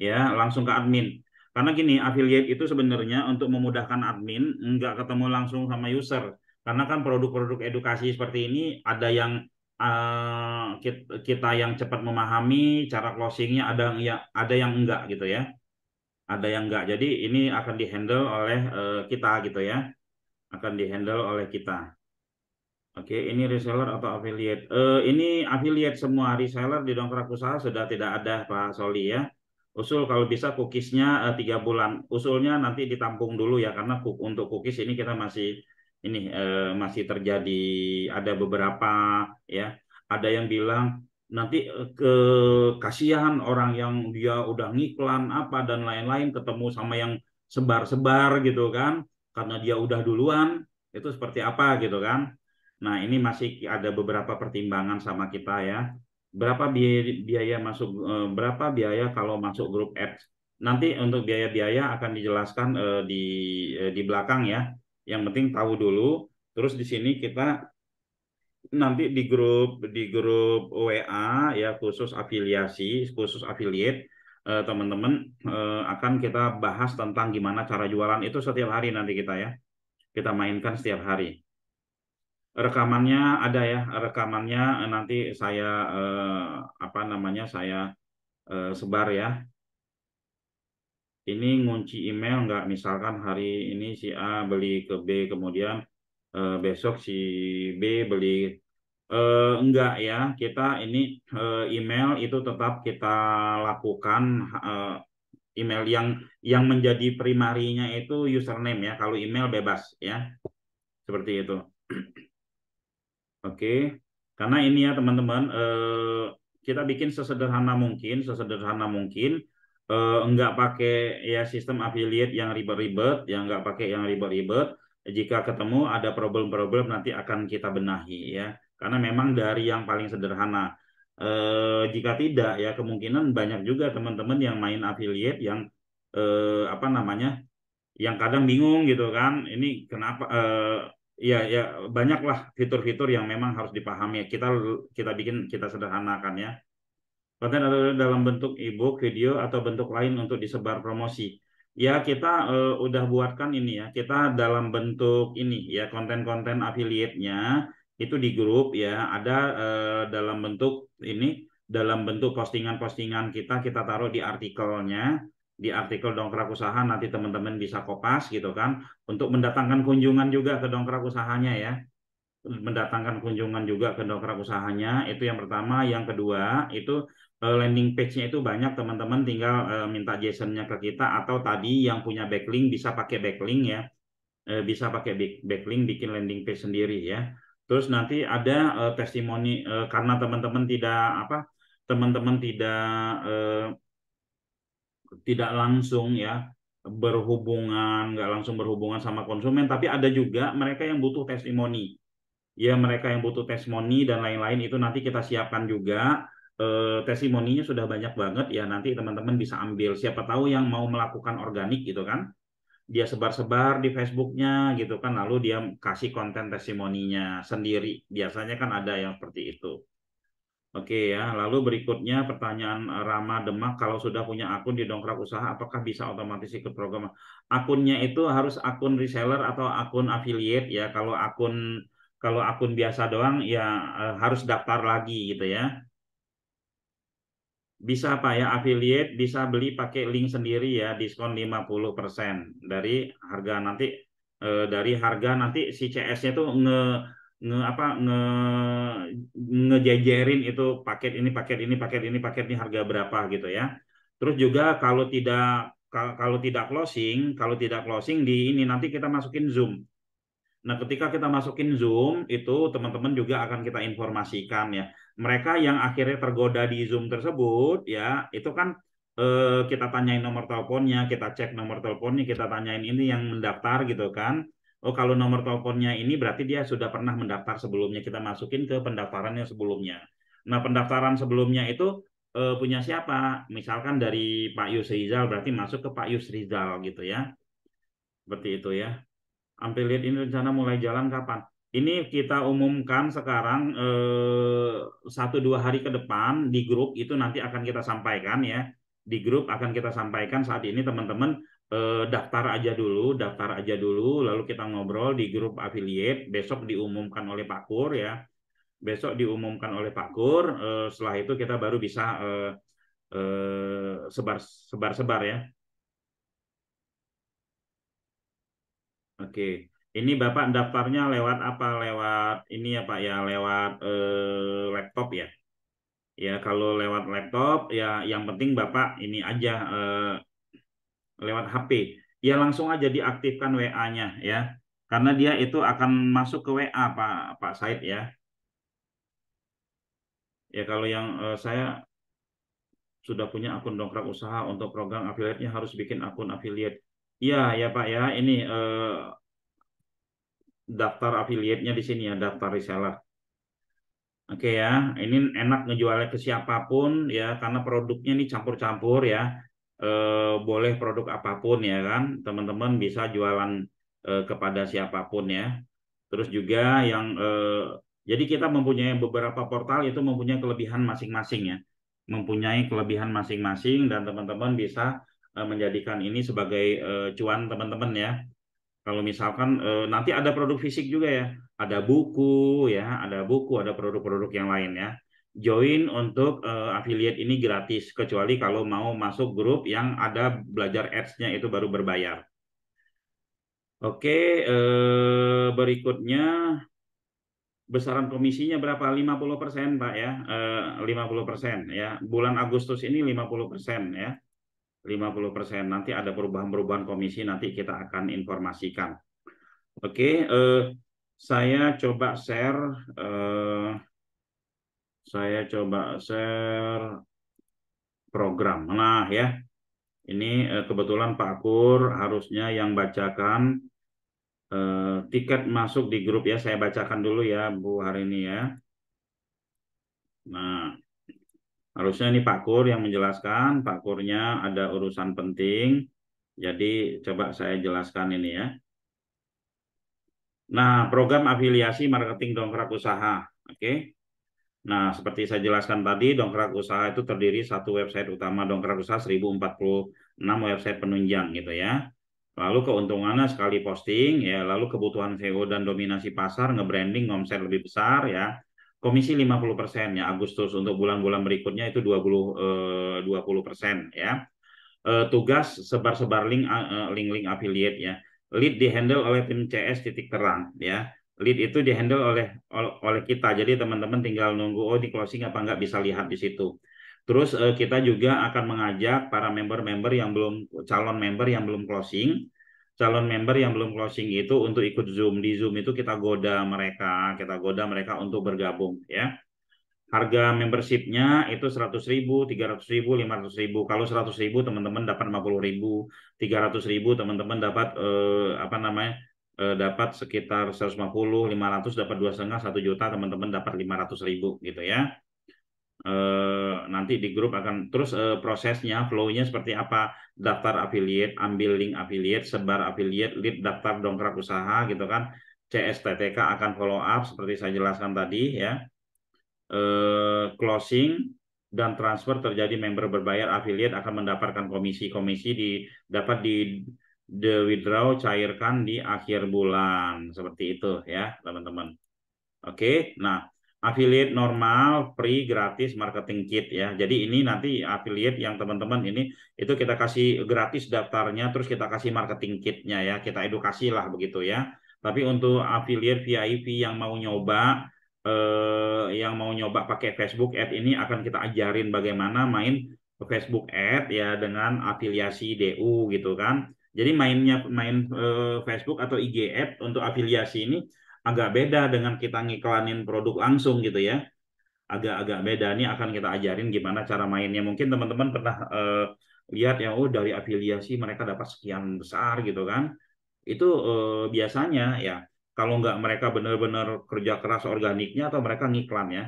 Ya, langsung ke admin. Karena gini, affiliate itu sebenarnya untuk memudahkan admin nggak ketemu langsung sama user. Karena kan produk-produk edukasi seperti ini ada yang uh, kita, yang cepat memahami cara closingnya, ada yang ya, ada yang enggak gitu ya, ada yang enggak. Jadi ini akan dihandle oleh uh, kita gitu ya, akan dihandle oleh kita. Oke, okay, ini reseller atau affiliate? Uh, ini affiliate semua reseller di dongkrak usaha sudah tidak ada Pak Soli ya. Usul kalau bisa cookiesnya eh, tiga uh, bulan. Usulnya nanti ditampung dulu ya karena untuk cookies ini kita masih ini uh, masih terjadi ada beberapa ya. Ada yang bilang nanti uh, ke kasihan orang yang dia udah ngiklan apa dan lain-lain ketemu sama yang sebar-sebar gitu kan karena dia udah duluan itu seperti apa gitu kan Nah, ini masih ada beberapa pertimbangan sama kita ya. Berapa biaya, biaya masuk eh, berapa biaya kalau masuk grup apps? Nanti untuk biaya-biaya akan dijelaskan uh, di uh, di belakang ya. Yang penting tahu dulu. Terus di sini kita nanti di grup di grup WA ya khusus afiliasi, khusus affiliate teman-teman akan kita bahas tentang gimana cara jualan itu setiap hari nanti kita ya. Kita mainkan setiap hari rekamannya ada ya rekamannya eh, nanti saya eh, apa namanya saya eh, sebar ya ini ngunci email nggak misalkan hari ini si A beli ke B kemudian eh, besok si B beli eh, enggak ya kita ini eh, email itu tetap kita lakukan eh, email yang yang menjadi primarinya itu username ya kalau email bebas ya seperti itu Oke, karena ini ya teman-teman, eh, kita bikin sesederhana mungkin, sesederhana mungkin, eh, nggak pakai ya sistem affiliate yang ribet-ribet, yang nggak pakai yang ribet-ribet. Jika ketemu ada problem-problem nanti akan kita benahi ya, karena memang dari yang paling sederhana. Eh, jika tidak ya kemungkinan banyak juga teman-teman yang main affiliate yang eh, apa namanya, yang kadang bingung gitu kan, ini kenapa? Eh, Iya, ya banyaklah fitur-fitur yang memang harus dipahami. Kita kita bikin kita sederhanakan ya. Konten adalah dalam bentuk e-book, video atau bentuk lain untuk disebar promosi. Ya kita uh, udah buatkan ini ya. Kita dalam bentuk ini ya konten-konten affiliate-nya itu di grup ya. Ada uh, dalam bentuk ini dalam bentuk postingan-postingan kita kita taruh di artikelnya di artikel dongkrak usaha nanti teman-teman bisa kopas gitu kan untuk mendatangkan kunjungan juga ke dongkrak usahanya ya mendatangkan kunjungan juga ke dongkrak usahanya itu yang pertama yang kedua itu eh, landing page-nya itu banyak teman-teman tinggal eh, minta JSON-nya ke kita atau tadi yang punya backlink bisa pakai backlink ya eh, bisa pakai backlink bikin landing page sendiri ya terus nanti ada testimoni karena teman-teman tidak apa teman-teman tidak tidak langsung ya berhubungan nggak langsung berhubungan sama konsumen tapi ada juga mereka yang butuh testimoni ya mereka yang butuh testimoni dan lain-lain itu nanti kita siapkan juga eh, testimoninya sudah banyak banget ya nanti teman-teman bisa ambil siapa tahu yang mau melakukan organik gitu kan dia sebar-sebar di Facebooknya gitu kan lalu dia kasih konten testimoninya sendiri biasanya kan ada yang seperti itu Oke ya, lalu berikutnya pertanyaan eh, Rama Demak, kalau sudah punya akun di Dongkrak Usaha, apakah bisa otomatis ikut program? Akunnya itu harus akun reseller atau akun affiliate ya. Kalau akun kalau akun biasa doang ya eh, harus daftar lagi gitu ya. Bisa apa ya affiliate bisa beli pakai link sendiri ya diskon 50% dari harga nanti eh, dari harga nanti si CS-nya tuh nge nge apa nge ngejajarin itu paket ini paket ini paket ini paket ini harga berapa gitu ya. Terus juga kalau tidak kalau tidak closing, kalau tidak closing di ini nanti kita masukin Zoom. Nah, ketika kita masukin Zoom itu teman-teman juga akan kita informasikan ya. Mereka yang akhirnya tergoda di Zoom tersebut ya, itu kan eh, kita tanyain nomor teleponnya, kita cek nomor teleponnya, kita tanyain ini yang mendaftar gitu kan oh kalau nomor teleponnya ini berarti dia sudah pernah mendaftar sebelumnya kita masukin ke pendaftaran yang sebelumnya nah pendaftaran sebelumnya itu eh, punya siapa misalkan dari Pak Yus Rizal berarti masuk ke Pak Yus Rizal gitu ya seperti itu ya Ambil lihat ini rencana mulai jalan kapan ini kita umumkan sekarang eh, satu dua hari ke depan di grup itu nanti akan kita sampaikan ya di grup akan kita sampaikan saat ini teman-teman eh, daftar aja dulu, daftar aja dulu, lalu kita ngobrol di grup affiliate. Besok diumumkan oleh Pak Kur ya, besok diumumkan oleh Pak Kur. Eh, setelah itu kita baru bisa eh, eh, sebar sebar sebar ya. Oke, ini Bapak daftarnya lewat apa? Lewat ini ya Pak ya, lewat eh, laptop ya ya kalau lewat laptop ya yang penting bapak ini aja eh, lewat HP ya langsung aja diaktifkan WA-nya ya karena dia itu akan masuk ke WA Pak Pak Said ya ya kalau yang eh, saya sudah punya akun dongkrak usaha untuk program affiliate-nya harus bikin akun affiliate ya ya Pak ya ini eh, daftar affiliate-nya di sini ya daftar reseller Oke okay ya, ini enak ngejualnya ke siapapun ya karena produknya ini campur-campur ya. E, boleh produk apapun ya kan. Teman-teman bisa jualan e, kepada siapapun ya. Terus juga yang e, jadi kita mempunyai beberapa portal itu mempunyai kelebihan masing-masing ya. Mempunyai kelebihan masing-masing dan teman-teman bisa e, menjadikan ini sebagai e, cuan teman-teman ya. Kalau misalkan e, nanti ada produk fisik juga ya ada buku ya, ada buku, ada produk-produk yang lain ya. Join untuk uh, affiliate ini gratis kecuali kalau mau masuk grup yang ada belajar ads-nya itu baru berbayar. Oke, eh, berikutnya besaran komisinya berapa? 50% Pak ya. Eh, 50% ya. Bulan Agustus ini 50% ya. 50%. Nanti ada perubahan-perubahan komisi nanti kita akan informasikan. Oke, eh saya coba share eh, saya coba share program nah ya ini eh, kebetulan Pak Kur harusnya yang bacakan eh, tiket masuk di grup ya saya bacakan dulu ya Bu hari ini ya nah harusnya ini Pak Kur yang menjelaskan Pak Kurnya ada urusan penting jadi coba saya jelaskan ini ya Nah, program afiliasi marketing dongkrak usaha. Oke. Okay. Nah, seperti saya jelaskan tadi, dongkrak usaha itu terdiri satu website utama dongkrak usaha 1046 website penunjang gitu ya. Lalu keuntungannya sekali posting ya, lalu kebutuhan SEO dan dominasi pasar, nge-branding, omset lebih besar ya. Komisi 50% ya Agustus untuk bulan-bulan berikutnya itu 20 eh, 20% ya. Eh, tugas sebar-sebar link eh, link-link affiliate ya lead dihandle oleh tim CS titik terang ya lead itu dihandle oleh oleh kita jadi teman-teman tinggal nunggu oh di closing apa nggak bisa lihat di situ terus eh, kita juga akan mengajak para member-member yang belum calon member yang belum closing calon member yang belum closing itu untuk ikut zoom di zoom itu kita goda mereka kita goda mereka untuk bergabung ya harga membershipnya itu seratus ribu, ratus ribu, ratus ribu. Kalau seratus ribu teman-teman dapat puluh ribu, ratus ribu teman-teman dapat eh, apa namanya eh, dapat sekitar 150, 500 dapat dua setengah, satu juta teman-teman dapat ratus ribu gitu ya. Eh, nanti di grup akan terus eh, prosesnya, flow-nya seperti apa? Daftar affiliate, ambil link affiliate, sebar affiliate, lead daftar dongkrak usaha gitu kan. CSTTK akan follow up seperti saya jelaskan tadi ya eh, closing dan transfer terjadi member berbayar affiliate akan mendapatkan komisi. Komisi di dapat di the withdraw cairkan di akhir bulan seperti itu ya, teman-teman. Oke. Nah, affiliate normal, free, gratis marketing kit ya. Jadi ini nanti affiliate yang teman-teman ini itu kita kasih gratis daftarnya terus kita kasih marketing kitnya ya. Kita edukasi lah begitu ya. Tapi untuk affiliate VIP yang mau nyoba eh, yang mau nyoba pakai Facebook Ad ini akan kita ajarin bagaimana main Facebook Ad ya dengan afiliasi DU gitu kan. Jadi mainnya main eh, Facebook atau IG Ad untuk afiliasi ini agak beda dengan kita ngiklanin produk langsung gitu ya. Agak-agak beda nih akan kita ajarin gimana cara mainnya. Mungkin teman-teman pernah eh, lihat ya oh dari afiliasi mereka dapat sekian besar gitu kan. Itu eh, biasanya ya kalau nggak mereka benar-benar kerja keras organiknya atau mereka ngiklan ya,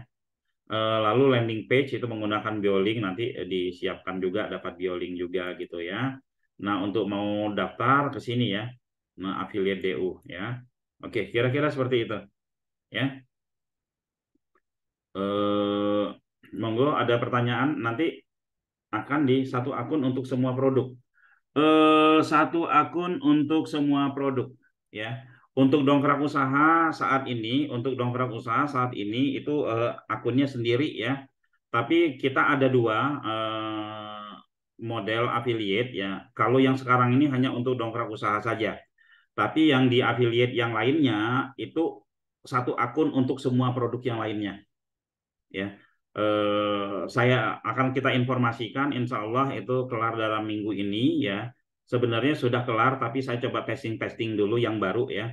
eh, Lalu landing page itu menggunakan biolink nanti eh, disiapkan juga dapat biolink juga gitu ya. Nah untuk mau daftar ke sini ya, nah, affiliate DU ya. Oke kira-kira seperti itu ya. E, monggo ada pertanyaan nanti akan di satu akun untuk semua produk. E, satu akun untuk semua produk ya untuk dongkrak usaha saat ini, untuk dongkrak usaha saat ini itu uh, akunnya sendiri ya. Tapi kita ada dua uh, model affiliate ya. Kalau yang sekarang ini hanya untuk dongkrak usaha saja. Tapi yang di affiliate yang lainnya itu satu akun untuk semua produk yang lainnya. Ya. Eh, saya akan kita informasikan insya Allah itu kelar dalam minggu ini ya sebenarnya sudah kelar tapi saya coba testing-testing dulu yang baru ya.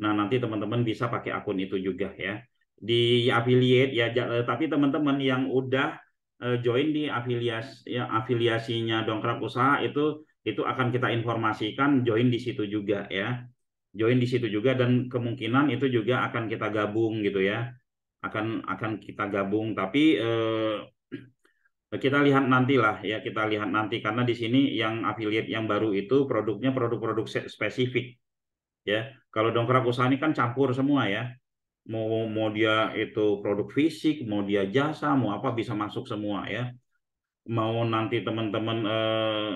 Nah, nanti teman-teman bisa pakai akun itu juga ya. Di affiliate ya eh, tapi teman-teman yang udah eh, join di afiliasi ya, afiliasinya Dongkrak Usaha itu itu akan kita informasikan join di situ juga ya. Join di situ juga dan kemungkinan itu juga akan kita gabung gitu ya. Akan akan kita gabung tapi eh, kita lihat nantilah ya kita lihat nanti karena di sini yang affiliate yang baru itu produknya produk-produk spesifik ya kalau dongkrak usaha ini kan campur semua ya mau mau dia itu produk fisik mau dia jasa mau apa bisa masuk semua ya mau nanti teman-teman eh,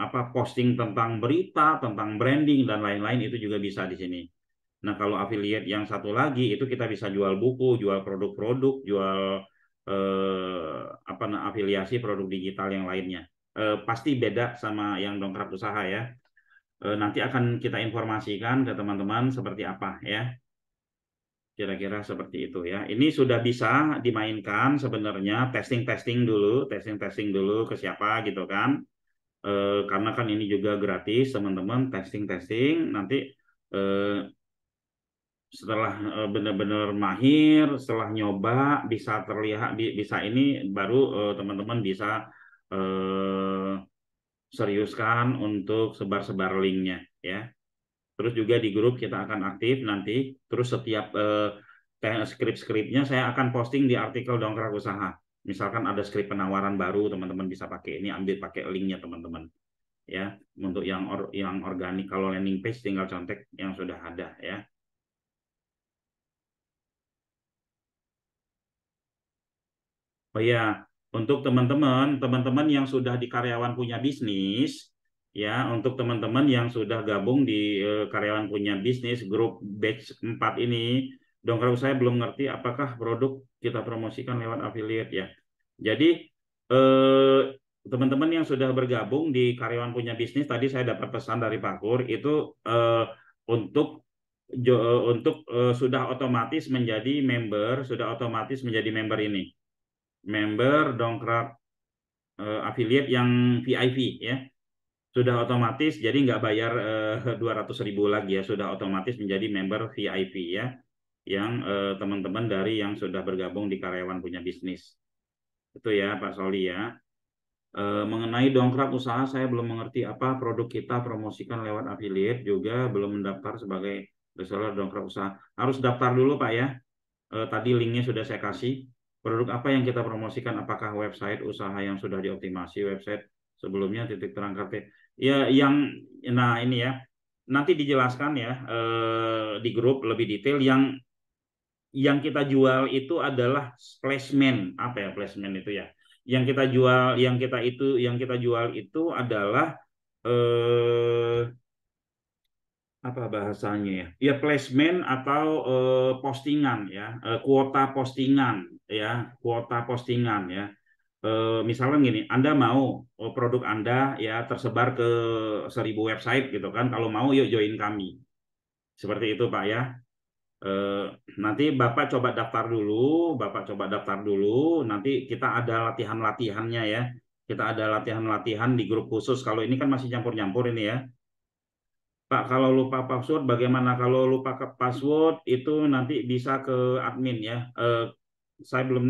apa posting tentang berita tentang branding dan lain-lain itu juga bisa di sini nah kalau affiliate yang satu lagi itu kita bisa jual buku jual produk-produk jual eh, apa afiliasi produk digital yang lainnya. Eh, pasti beda sama yang dongkrak usaha ya. Eh, nanti akan kita informasikan ke teman-teman seperti apa ya. Kira-kira seperti itu ya. Ini sudah bisa dimainkan sebenarnya testing-testing dulu, testing-testing dulu ke siapa gitu kan. Eh, karena kan ini juga gratis teman-teman testing-testing nanti eh, setelah eh, benar-benar mahir, setelah nyoba bisa terlihat bisa ini baru eh, teman-teman bisa eh, seriuskan untuk sebar-sebar linknya ya. Terus juga di grup kita akan aktif nanti. Terus setiap eh, skrip-skripnya saya akan posting di artikel dongkrak usaha. Misalkan ada skrip penawaran baru teman-teman bisa pakai ini ambil pakai linknya teman-teman ya untuk yang or, yang organik kalau landing page tinggal contek yang sudah ada ya Oh ya, untuk teman-teman, teman-teman yang sudah di karyawan punya bisnis, ya, untuk teman-teman yang sudah gabung di uh, karyawan punya bisnis grup batch 4 ini, kalau saya belum ngerti apakah produk kita promosikan lewat affiliate ya. Jadi eh, teman-teman yang sudah bergabung di karyawan punya bisnis tadi saya dapat pesan dari Pak Kur itu eh, untuk eh, untuk eh, sudah otomatis menjadi member, sudah otomatis menjadi member ini member dongkrak uh, affiliate yang VIP ya sudah otomatis jadi nggak bayar eh, dua ratus ribu lagi ya sudah otomatis menjadi member VIP ya yang eh, teman-teman uh, dari yang sudah bergabung di karyawan punya bisnis itu ya Pak Soli ya uh, mengenai dongkrak usaha saya belum mengerti apa produk kita promosikan lewat affiliate juga belum mendaftar sebagai reseller dongkrak usaha harus daftar dulu Pak ya tadi linknya sudah saya kasih Produk apa yang kita promosikan? Apakah website usaha yang sudah dioptimasi website sebelumnya titik terang KP Ya, yang nah ini ya nanti dijelaskan ya eh, di grup lebih detail yang yang kita jual itu adalah placement apa ya placement itu ya yang kita jual yang kita itu yang kita jual itu adalah eh, apa bahasanya ya ya placement atau uh, postingan ya eh, kuota postingan ya kuota postingan ya eh, misalnya gini anda mau eh, produk anda ya tersebar ke seribu website gitu kan kalau mau yuk join kami seperti itu pak ya eh, nanti bapak coba daftar dulu bapak coba daftar dulu nanti kita ada latihan latihannya ya kita ada latihan latihan di grup khusus kalau ini kan masih campur campur ini ya Pak kalau lupa password bagaimana kalau lupa ke password itu nanti bisa ke admin ya eh, saya belum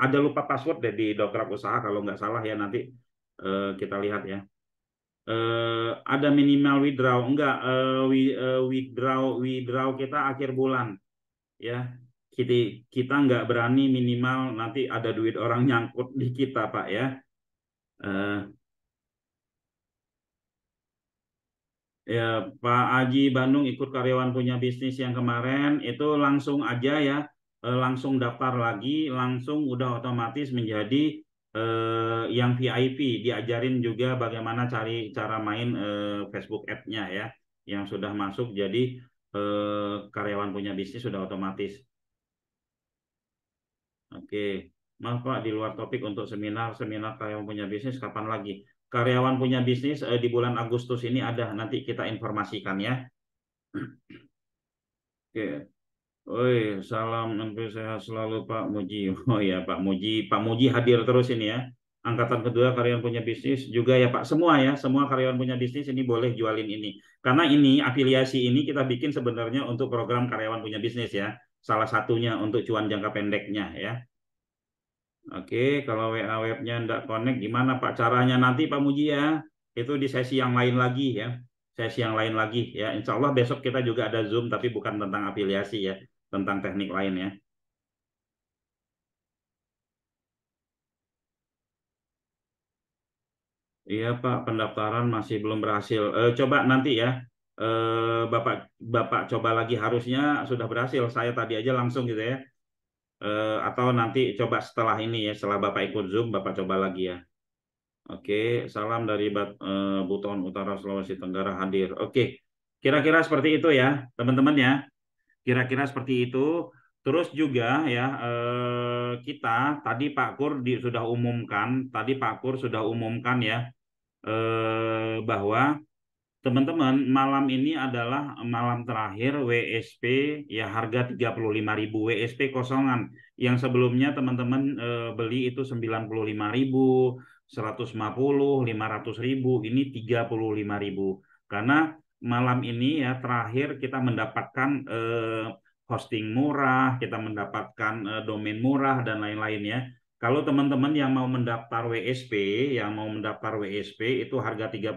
ada lupa password deh di dokrak usaha kalau nggak salah ya nanti eh, kita lihat ya eh, ada minimal withdraw nggak eh, eh, withdraw withdraw kita akhir bulan ya kita kita nggak berani minimal nanti ada duit orang nyangkut di kita pak ya eh, ya Pak Aji Bandung ikut karyawan punya bisnis yang kemarin itu langsung aja ya eh, langsung daftar lagi langsung udah otomatis menjadi eh, yang VIP diajarin juga bagaimana cari cara main eh, Facebook app-nya ya yang sudah masuk jadi eh, karyawan punya bisnis sudah otomatis oke maaf Pak di luar topik untuk seminar seminar karyawan punya bisnis kapan lagi karyawan punya bisnis eh, di bulan Agustus ini ada nanti kita informasikan ya. Oke. Oi, salam nanti sehat selalu Pak Muji. Oh ya Pak Muji, Pak Muji hadir terus ini ya. Angkatan kedua karyawan punya bisnis juga ya Pak. Semua ya, semua karyawan punya bisnis ini boleh jualin ini. Karena ini afiliasi ini kita bikin sebenarnya untuk program karyawan punya bisnis ya. Salah satunya untuk cuan jangka pendeknya ya. Oke, kalau WA webnya tidak connect, gimana Pak caranya nanti Pak Muji ya? Itu di sesi yang lain lagi ya, sesi yang lain lagi ya. Insya Allah besok kita juga ada Zoom, tapi bukan tentang afiliasi ya, tentang teknik lain ya. Iya Pak, pendaftaran masih belum berhasil. E, coba nanti ya, e, Bapak Bapak coba lagi harusnya sudah berhasil. Saya tadi aja langsung gitu ya Eh, atau nanti coba setelah ini ya, setelah Bapak ikut Zoom, Bapak coba lagi ya. Oke, salam dari Bat, eh, Buton Utara Sulawesi Tenggara hadir. Oke, kira-kira seperti itu ya, teman-teman ya. Kira-kira seperti itu. Terus juga ya eh, kita tadi Pak Kur di, sudah umumkan, tadi Pak Kur sudah umumkan ya bahwa Teman-teman, malam ini adalah malam terakhir WSP ya harga 35.000 WSP kosongan. Yang sebelumnya teman-teman e, beli itu 95.000, 150, 500.000, ini 35.000. Karena malam ini ya terakhir kita mendapatkan e, hosting murah, kita mendapatkan e, domain murah dan lain-lain ya. Kalau teman-teman yang mau mendaftar WSP, yang mau mendaftar WSP itu harga 35.000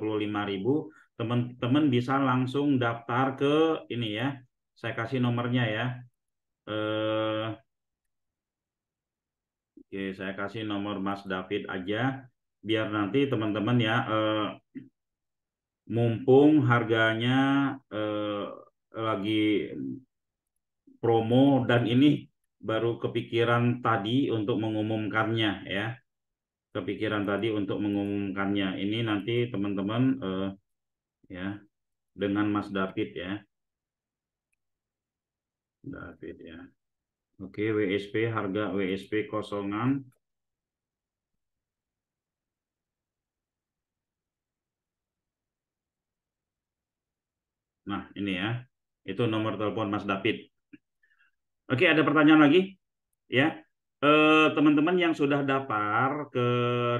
teman-teman bisa langsung daftar ke ini ya. Saya kasih nomornya ya. Eh, oke, saya kasih nomor Mas David aja biar nanti teman-teman ya eh, mumpung harganya eh, lagi promo dan ini baru kepikiran tadi untuk mengumumkannya ya. Kepikiran tadi untuk mengumumkannya. Ini nanti teman-teman eh, ya dengan Mas David ya. David ya. Oke, WSP harga WSP kosongan Nah, ini ya. Itu nomor telepon Mas David. Oke, ada pertanyaan lagi? Ya. Eh, teman-teman yang sudah daftar ke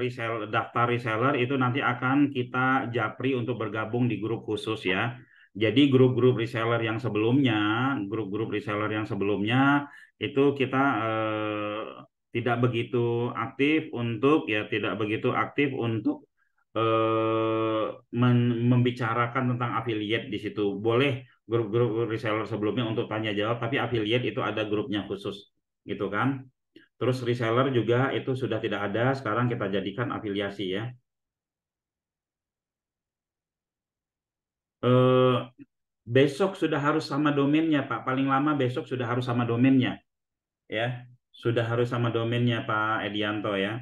resell, daftar reseller itu nanti akan kita japri untuk bergabung di grup khusus ya. Jadi grup-grup reseller yang sebelumnya, grup-grup reseller yang sebelumnya itu kita eh, tidak begitu aktif untuk ya tidak begitu aktif untuk eh, membicarakan tentang affiliate di situ. Boleh grup-grup reseller sebelumnya untuk tanya jawab, tapi affiliate itu ada grupnya khusus gitu kan. Terus reseller juga itu sudah tidak ada, sekarang kita jadikan afiliasi ya. Eh, besok sudah harus sama domainnya Pak, paling lama besok sudah harus sama domainnya. Ya, sudah harus sama domainnya Pak Edianto ya.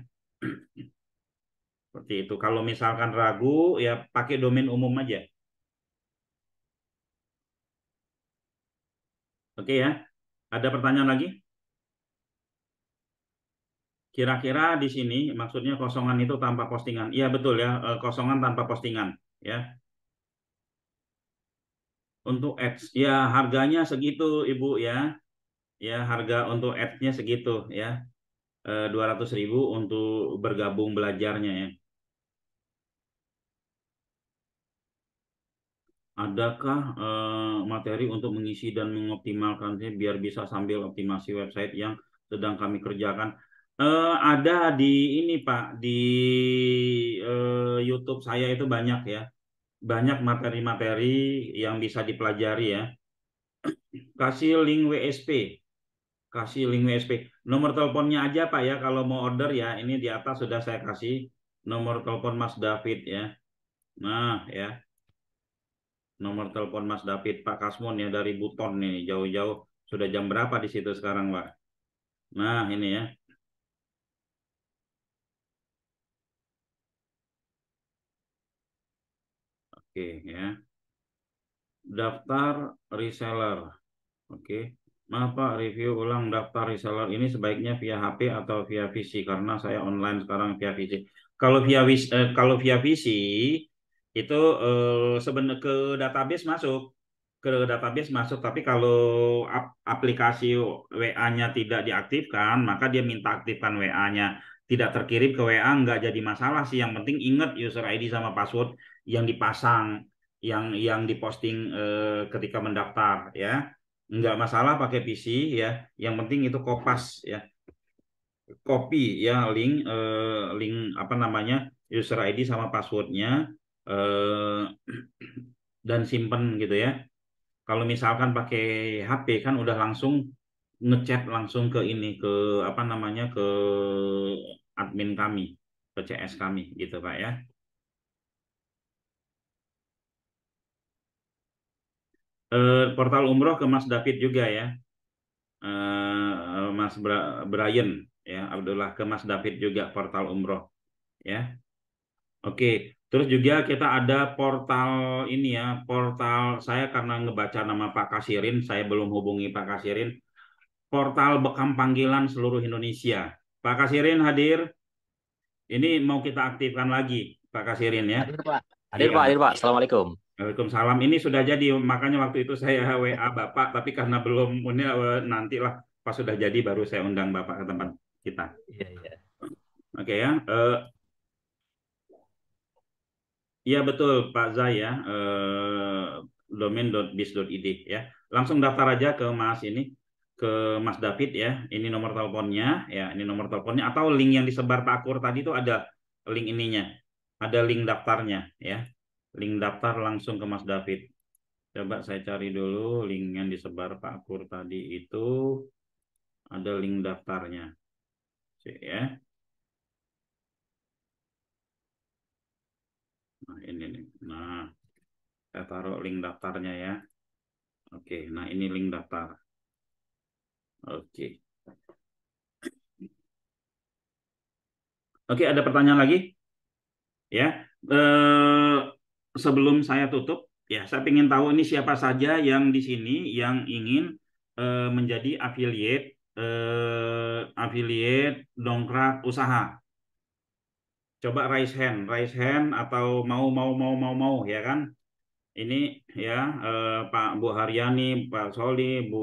Seperti itu. Kalau misalkan ragu ya pakai domain umum aja. Oke ya. Ada pertanyaan lagi? Kira-kira di sini maksudnya kosongan itu tanpa postingan. Iya betul ya, eh, kosongan tanpa postingan ya. Untuk ads, ya harganya segitu Ibu ya. Ya, harga untuk ads-nya segitu ya. 200 eh, ribu untuk bergabung belajarnya ya. Adakah eh, materi untuk mengisi dan mengoptimalkannya biar bisa sambil optimasi website yang sedang kami kerjakan? Uh, ada di ini Pak, di uh, YouTube saya itu banyak ya. Banyak materi-materi yang bisa dipelajari ya. Kasih link WSP. Kasih link WSP. Nomor teleponnya aja Pak ya kalau mau order ya. Ini di atas sudah saya kasih nomor telepon Mas David ya. Nah, ya. Nomor telepon Mas David Pak Kasmon ya dari Buton nih jauh-jauh. Sudah jam berapa di situ sekarang, Pak? Nah, ini ya. Oke ya. Daftar reseller. Oke. Maaf Pak, review ulang daftar reseller ini sebaiknya via HP atau via PC karena saya online sekarang via PC. Kalau via eh, kalau via PC itu eh, sebenarnya ke database masuk ke database masuk tapi kalau aplikasi WA-nya tidak diaktifkan maka dia minta aktifkan WA-nya tidak terkirim ke WA nggak jadi masalah sih yang penting ingat user ID sama password yang dipasang yang yang diposting eh, ketika mendaftar ya nggak masalah pakai PC ya yang penting itu kopas ya copy ya link eh, link apa namanya user ID sama passwordnya eh, dan simpen gitu ya kalau misalkan pakai HP kan udah langsung ngechat langsung ke ini ke apa namanya ke admin kami, PCS kami gitu Pak ya. Eh, portal umroh ke Mas David juga ya. Eh, Mas Brian ya, Abdullah ke Mas David juga portal umroh ya. Oke, Terus juga kita ada portal ini ya, portal saya karena ngebaca nama Pak Kasirin, saya belum hubungi Pak Kasirin. Portal Bekam Panggilan Seluruh Indonesia. Pak Kasirin hadir. Ini mau kita aktifkan lagi, Pak Kasirin ya. Hadir Pak. Hadir ya. Pak, hadir Pak. Assalamualaikum. Waalaikumsalam. Ini sudah jadi, makanya waktu itu saya WA Bapak, tapi karena belum eh, nantilah pas sudah jadi baru saya undang Bapak ke tempat kita. Iya, iya. Oke ya. Uh, Iya betul Pak Zai ya, eh, domain.bis.id ya. Langsung daftar aja ke Mas ini ke Mas David ya. Ini nomor teleponnya ya, ini nomor teleponnya atau link yang disebar Pak Akur tadi itu ada link ininya. Ada link daftarnya ya. Link daftar langsung ke Mas David. Coba saya cari dulu link yang disebar Pak Akur tadi itu ada link daftarnya. Cik ya. Nah, ini nih. Nah, saya taruh link daftarnya ya. Oke, nah ini link daftar. Oke. Oke, ada pertanyaan lagi? Ya, eh, sebelum saya tutup, ya saya ingin tahu ini siapa saja yang di sini yang ingin eh, menjadi affiliate eh, affiliate dongkrak usaha. Coba raise hand, raise hand atau mau mau mau mau mau ya kan? Ini ya eh, Pak Bu Haryani, Pak Soli, Bu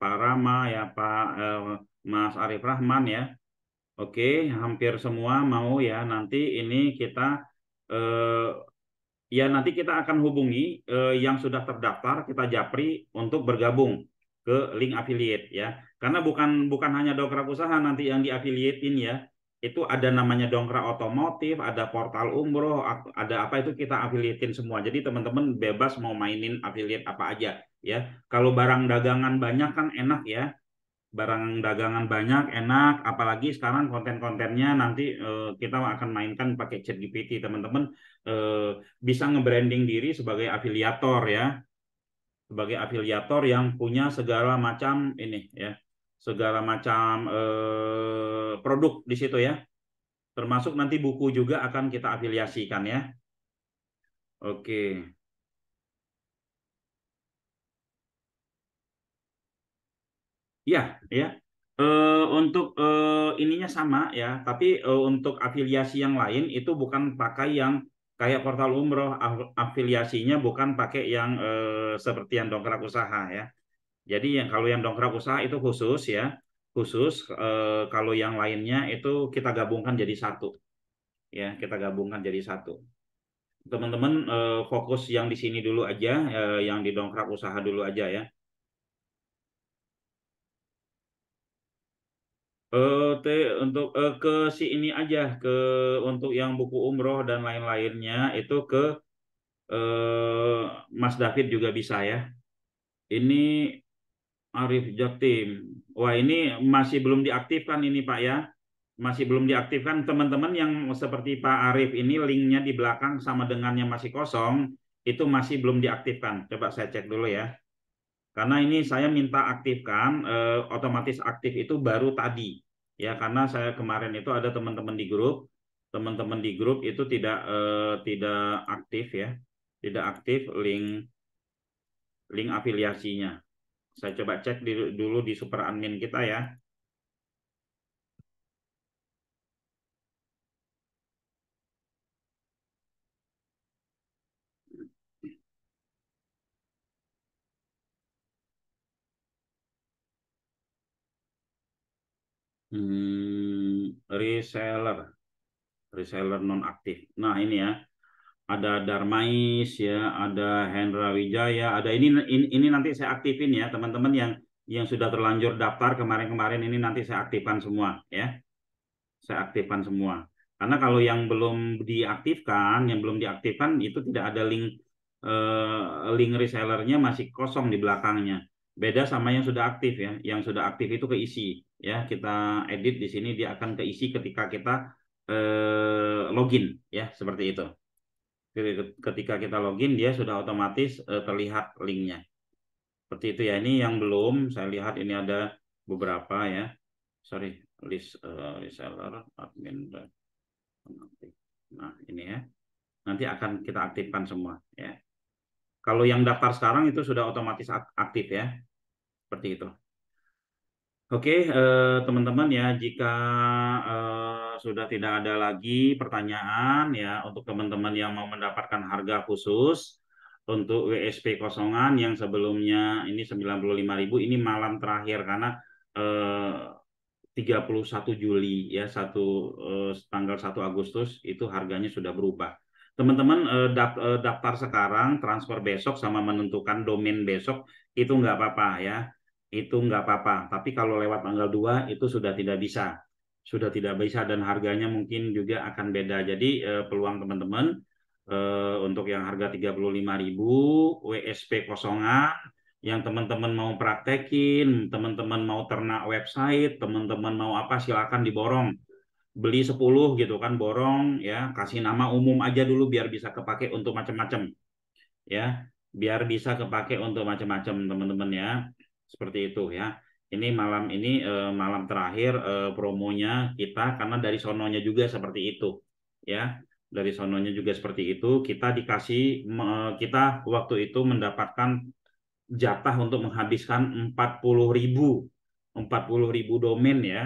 Pak Rama ya Pak eh, Mas Arif Rahman ya Oke hampir semua mau ya nanti ini kita eh, ya nanti kita akan hubungi eh, yang sudah terdaftar kita japri untuk bergabung ke link affiliate ya karena bukan bukan hanya dongkrak usaha nanti yang diafiliatin ya itu ada namanya dongkrak otomotif ada portal umroh ada apa itu kita affiliatein semua jadi teman-teman bebas mau mainin affiliate apa aja ya kalau barang dagangan banyak kan enak ya barang dagangan banyak enak apalagi sekarang konten-kontennya nanti eh, kita akan mainkan pakai ChatGPT teman-teman eh, bisa ngebranding diri sebagai afiliator ya sebagai afiliator yang punya segala macam ini ya segala macam eh, produk di situ ya termasuk nanti buku juga akan kita afiliasikan ya oke Iya, ya. Uh, untuk uh, ininya sama ya, tapi uh, untuk afiliasi yang lain itu bukan pakai yang kayak portal umroh afiliasinya bukan pakai yang seperti yang dongkrak usaha ya. Jadi yang kalau yang dongkrak usaha itu khusus ya, khusus kalau yang lainnya itu kita gabungkan jadi satu. Ya, kita gabungkan jadi satu. Teman-teman fokus yang di sini dulu aja, yang di dongkrak usaha dulu aja ya. Uh, te, untuk uh, ke si ini aja ke untuk yang buku umroh dan lain-lainnya itu ke uh, Mas David juga bisa ya. Ini Arif Jaktim. Wah ini masih belum diaktifkan ini Pak ya. Masih belum diaktifkan teman-teman yang seperti Pak Arif ini linknya di belakang sama dengannya masih kosong itu masih belum diaktifkan. Coba saya cek dulu ya. Karena ini saya minta aktifkan, eh, otomatis aktif itu baru tadi. Ya, karena saya kemarin itu ada teman-teman di grup, teman-teman di grup itu tidak eh, tidak aktif ya. Tidak aktif link link afiliasinya. Saya coba cek di, dulu di super admin kita ya. Hmm, reseller, reseller non aktif. Nah ini ya, ada Darmais ya, ada Hendra Wijaya, ada ini ini, ini nanti saya aktifin ya teman-teman yang yang sudah terlanjur daftar kemarin-kemarin ini nanti saya aktifkan semua ya, saya aktifkan semua. Karena kalau yang belum diaktifkan, yang belum diaktifkan itu tidak ada link eh, link resellernya masih kosong di belakangnya. Beda sama yang sudah aktif ya, yang sudah aktif itu keisi ya kita edit di sini dia akan keisi ketika kita eh, login ya seperti itu ketika kita login dia sudah otomatis eh, terlihat linknya seperti itu ya ini yang belum saya lihat ini ada beberapa ya sorry list uh, reseller admin nah ini ya nanti akan kita aktifkan semua ya kalau yang daftar sekarang itu sudah otomatis aktif ya seperti itu Oke, eh, teman-teman ya, jika eh, sudah tidak ada lagi pertanyaan ya untuk teman-teman yang mau mendapatkan harga khusus untuk WSP kosongan yang sebelumnya ini 95.000 ini malam terakhir karena eh, 31 Juli ya satu eh, tanggal 1 Agustus itu harganya sudah berubah. Teman-teman eh, eh, daftar sekarang, transfer besok sama menentukan domain besok itu nggak apa-apa ya itu nggak apa-apa. Tapi kalau lewat tanggal 2 itu sudah tidak bisa. Sudah tidak bisa dan harganya mungkin juga akan beda. Jadi eh, peluang teman-teman eh, untuk yang harga 35.000 WSP kosongan yang teman-teman mau praktekin, teman-teman mau ternak website, teman-teman mau apa silakan diborong. Beli 10 gitu kan borong ya, kasih nama umum aja dulu biar bisa kepake untuk macam-macam. Ya, biar bisa kepake untuk macam-macam teman-teman ya seperti itu ya. Ini malam ini eh, malam terakhir eh, promonya kita karena dari sononya juga seperti itu ya. Dari sononya juga seperti itu kita dikasih eh, kita waktu itu mendapatkan jatah untuk menghabiskan ribu 40.000 ribu domain ya.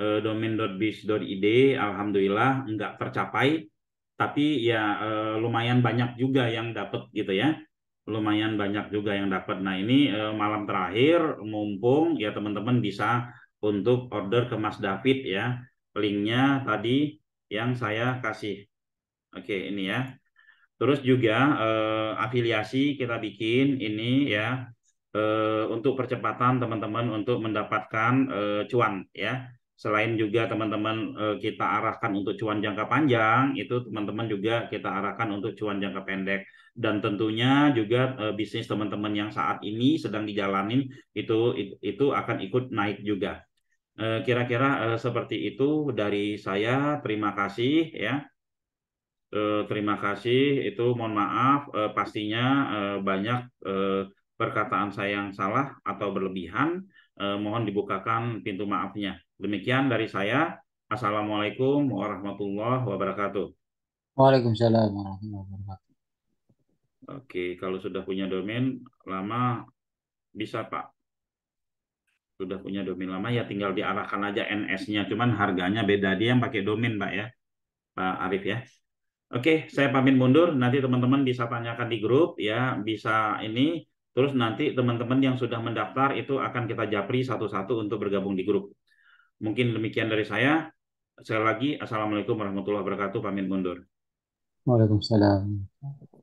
Eh, domain.biz.id alhamdulillah nggak tercapai tapi ya eh, lumayan banyak juga yang dapat gitu ya lumayan banyak juga yang dapat. Nah ini eh, malam terakhir mumpung ya teman-teman bisa untuk order ke Mas David ya linknya tadi yang saya kasih. Oke ini ya. Terus juga eh, afiliasi kita bikin ini ya eh, untuk percepatan teman-teman untuk mendapatkan eh, cuan ya. Selain juga teman-teman eh, kita arahkan untuk cuan jangka panjang, itu teman-teman juga kita arahkan untuk cuan jangka pendek dan tentunya juga uh, bisnis teman-teman yang saat ini sedang dijalanin itu itu, akan ikut naik juga. Eh, kira-kira uh, uh, seperti itu dari saya. Terima kasih ya. Uh, terima kasih. Itu mohon maaf uh, pastinya uh, banyak uh, perkataan saya yang salah atau berlebihan. Uh, mohon dibukakan pintu maafnya. Demikian dari saya. Assalamualaikum warahmatullahi wabarakatuh. Waalaikumsalam warahmatullahi wabarakatuh. Oke, kalau sudah punya domain lama bisa Pak. Sudah punya domain lama ya tinggal diarahkan aja NS-nya, cuman harganya beda dia yang pakai domain Pak ya, Pak Arif ya. Oke, saya pamit mundur. Nanti teman-teman bisa tanyakan di grup ya, bisa ini. Terus nanti teman-teman yang sudah mendaftar itu akan kita japri satu-satu untuk bergabung di grup. Mungkin demikian dari saya. Sekali lagi, Assalamualaikum warahmatullahi wabarakatuh. Pamit mundur. Waalaikumsalam.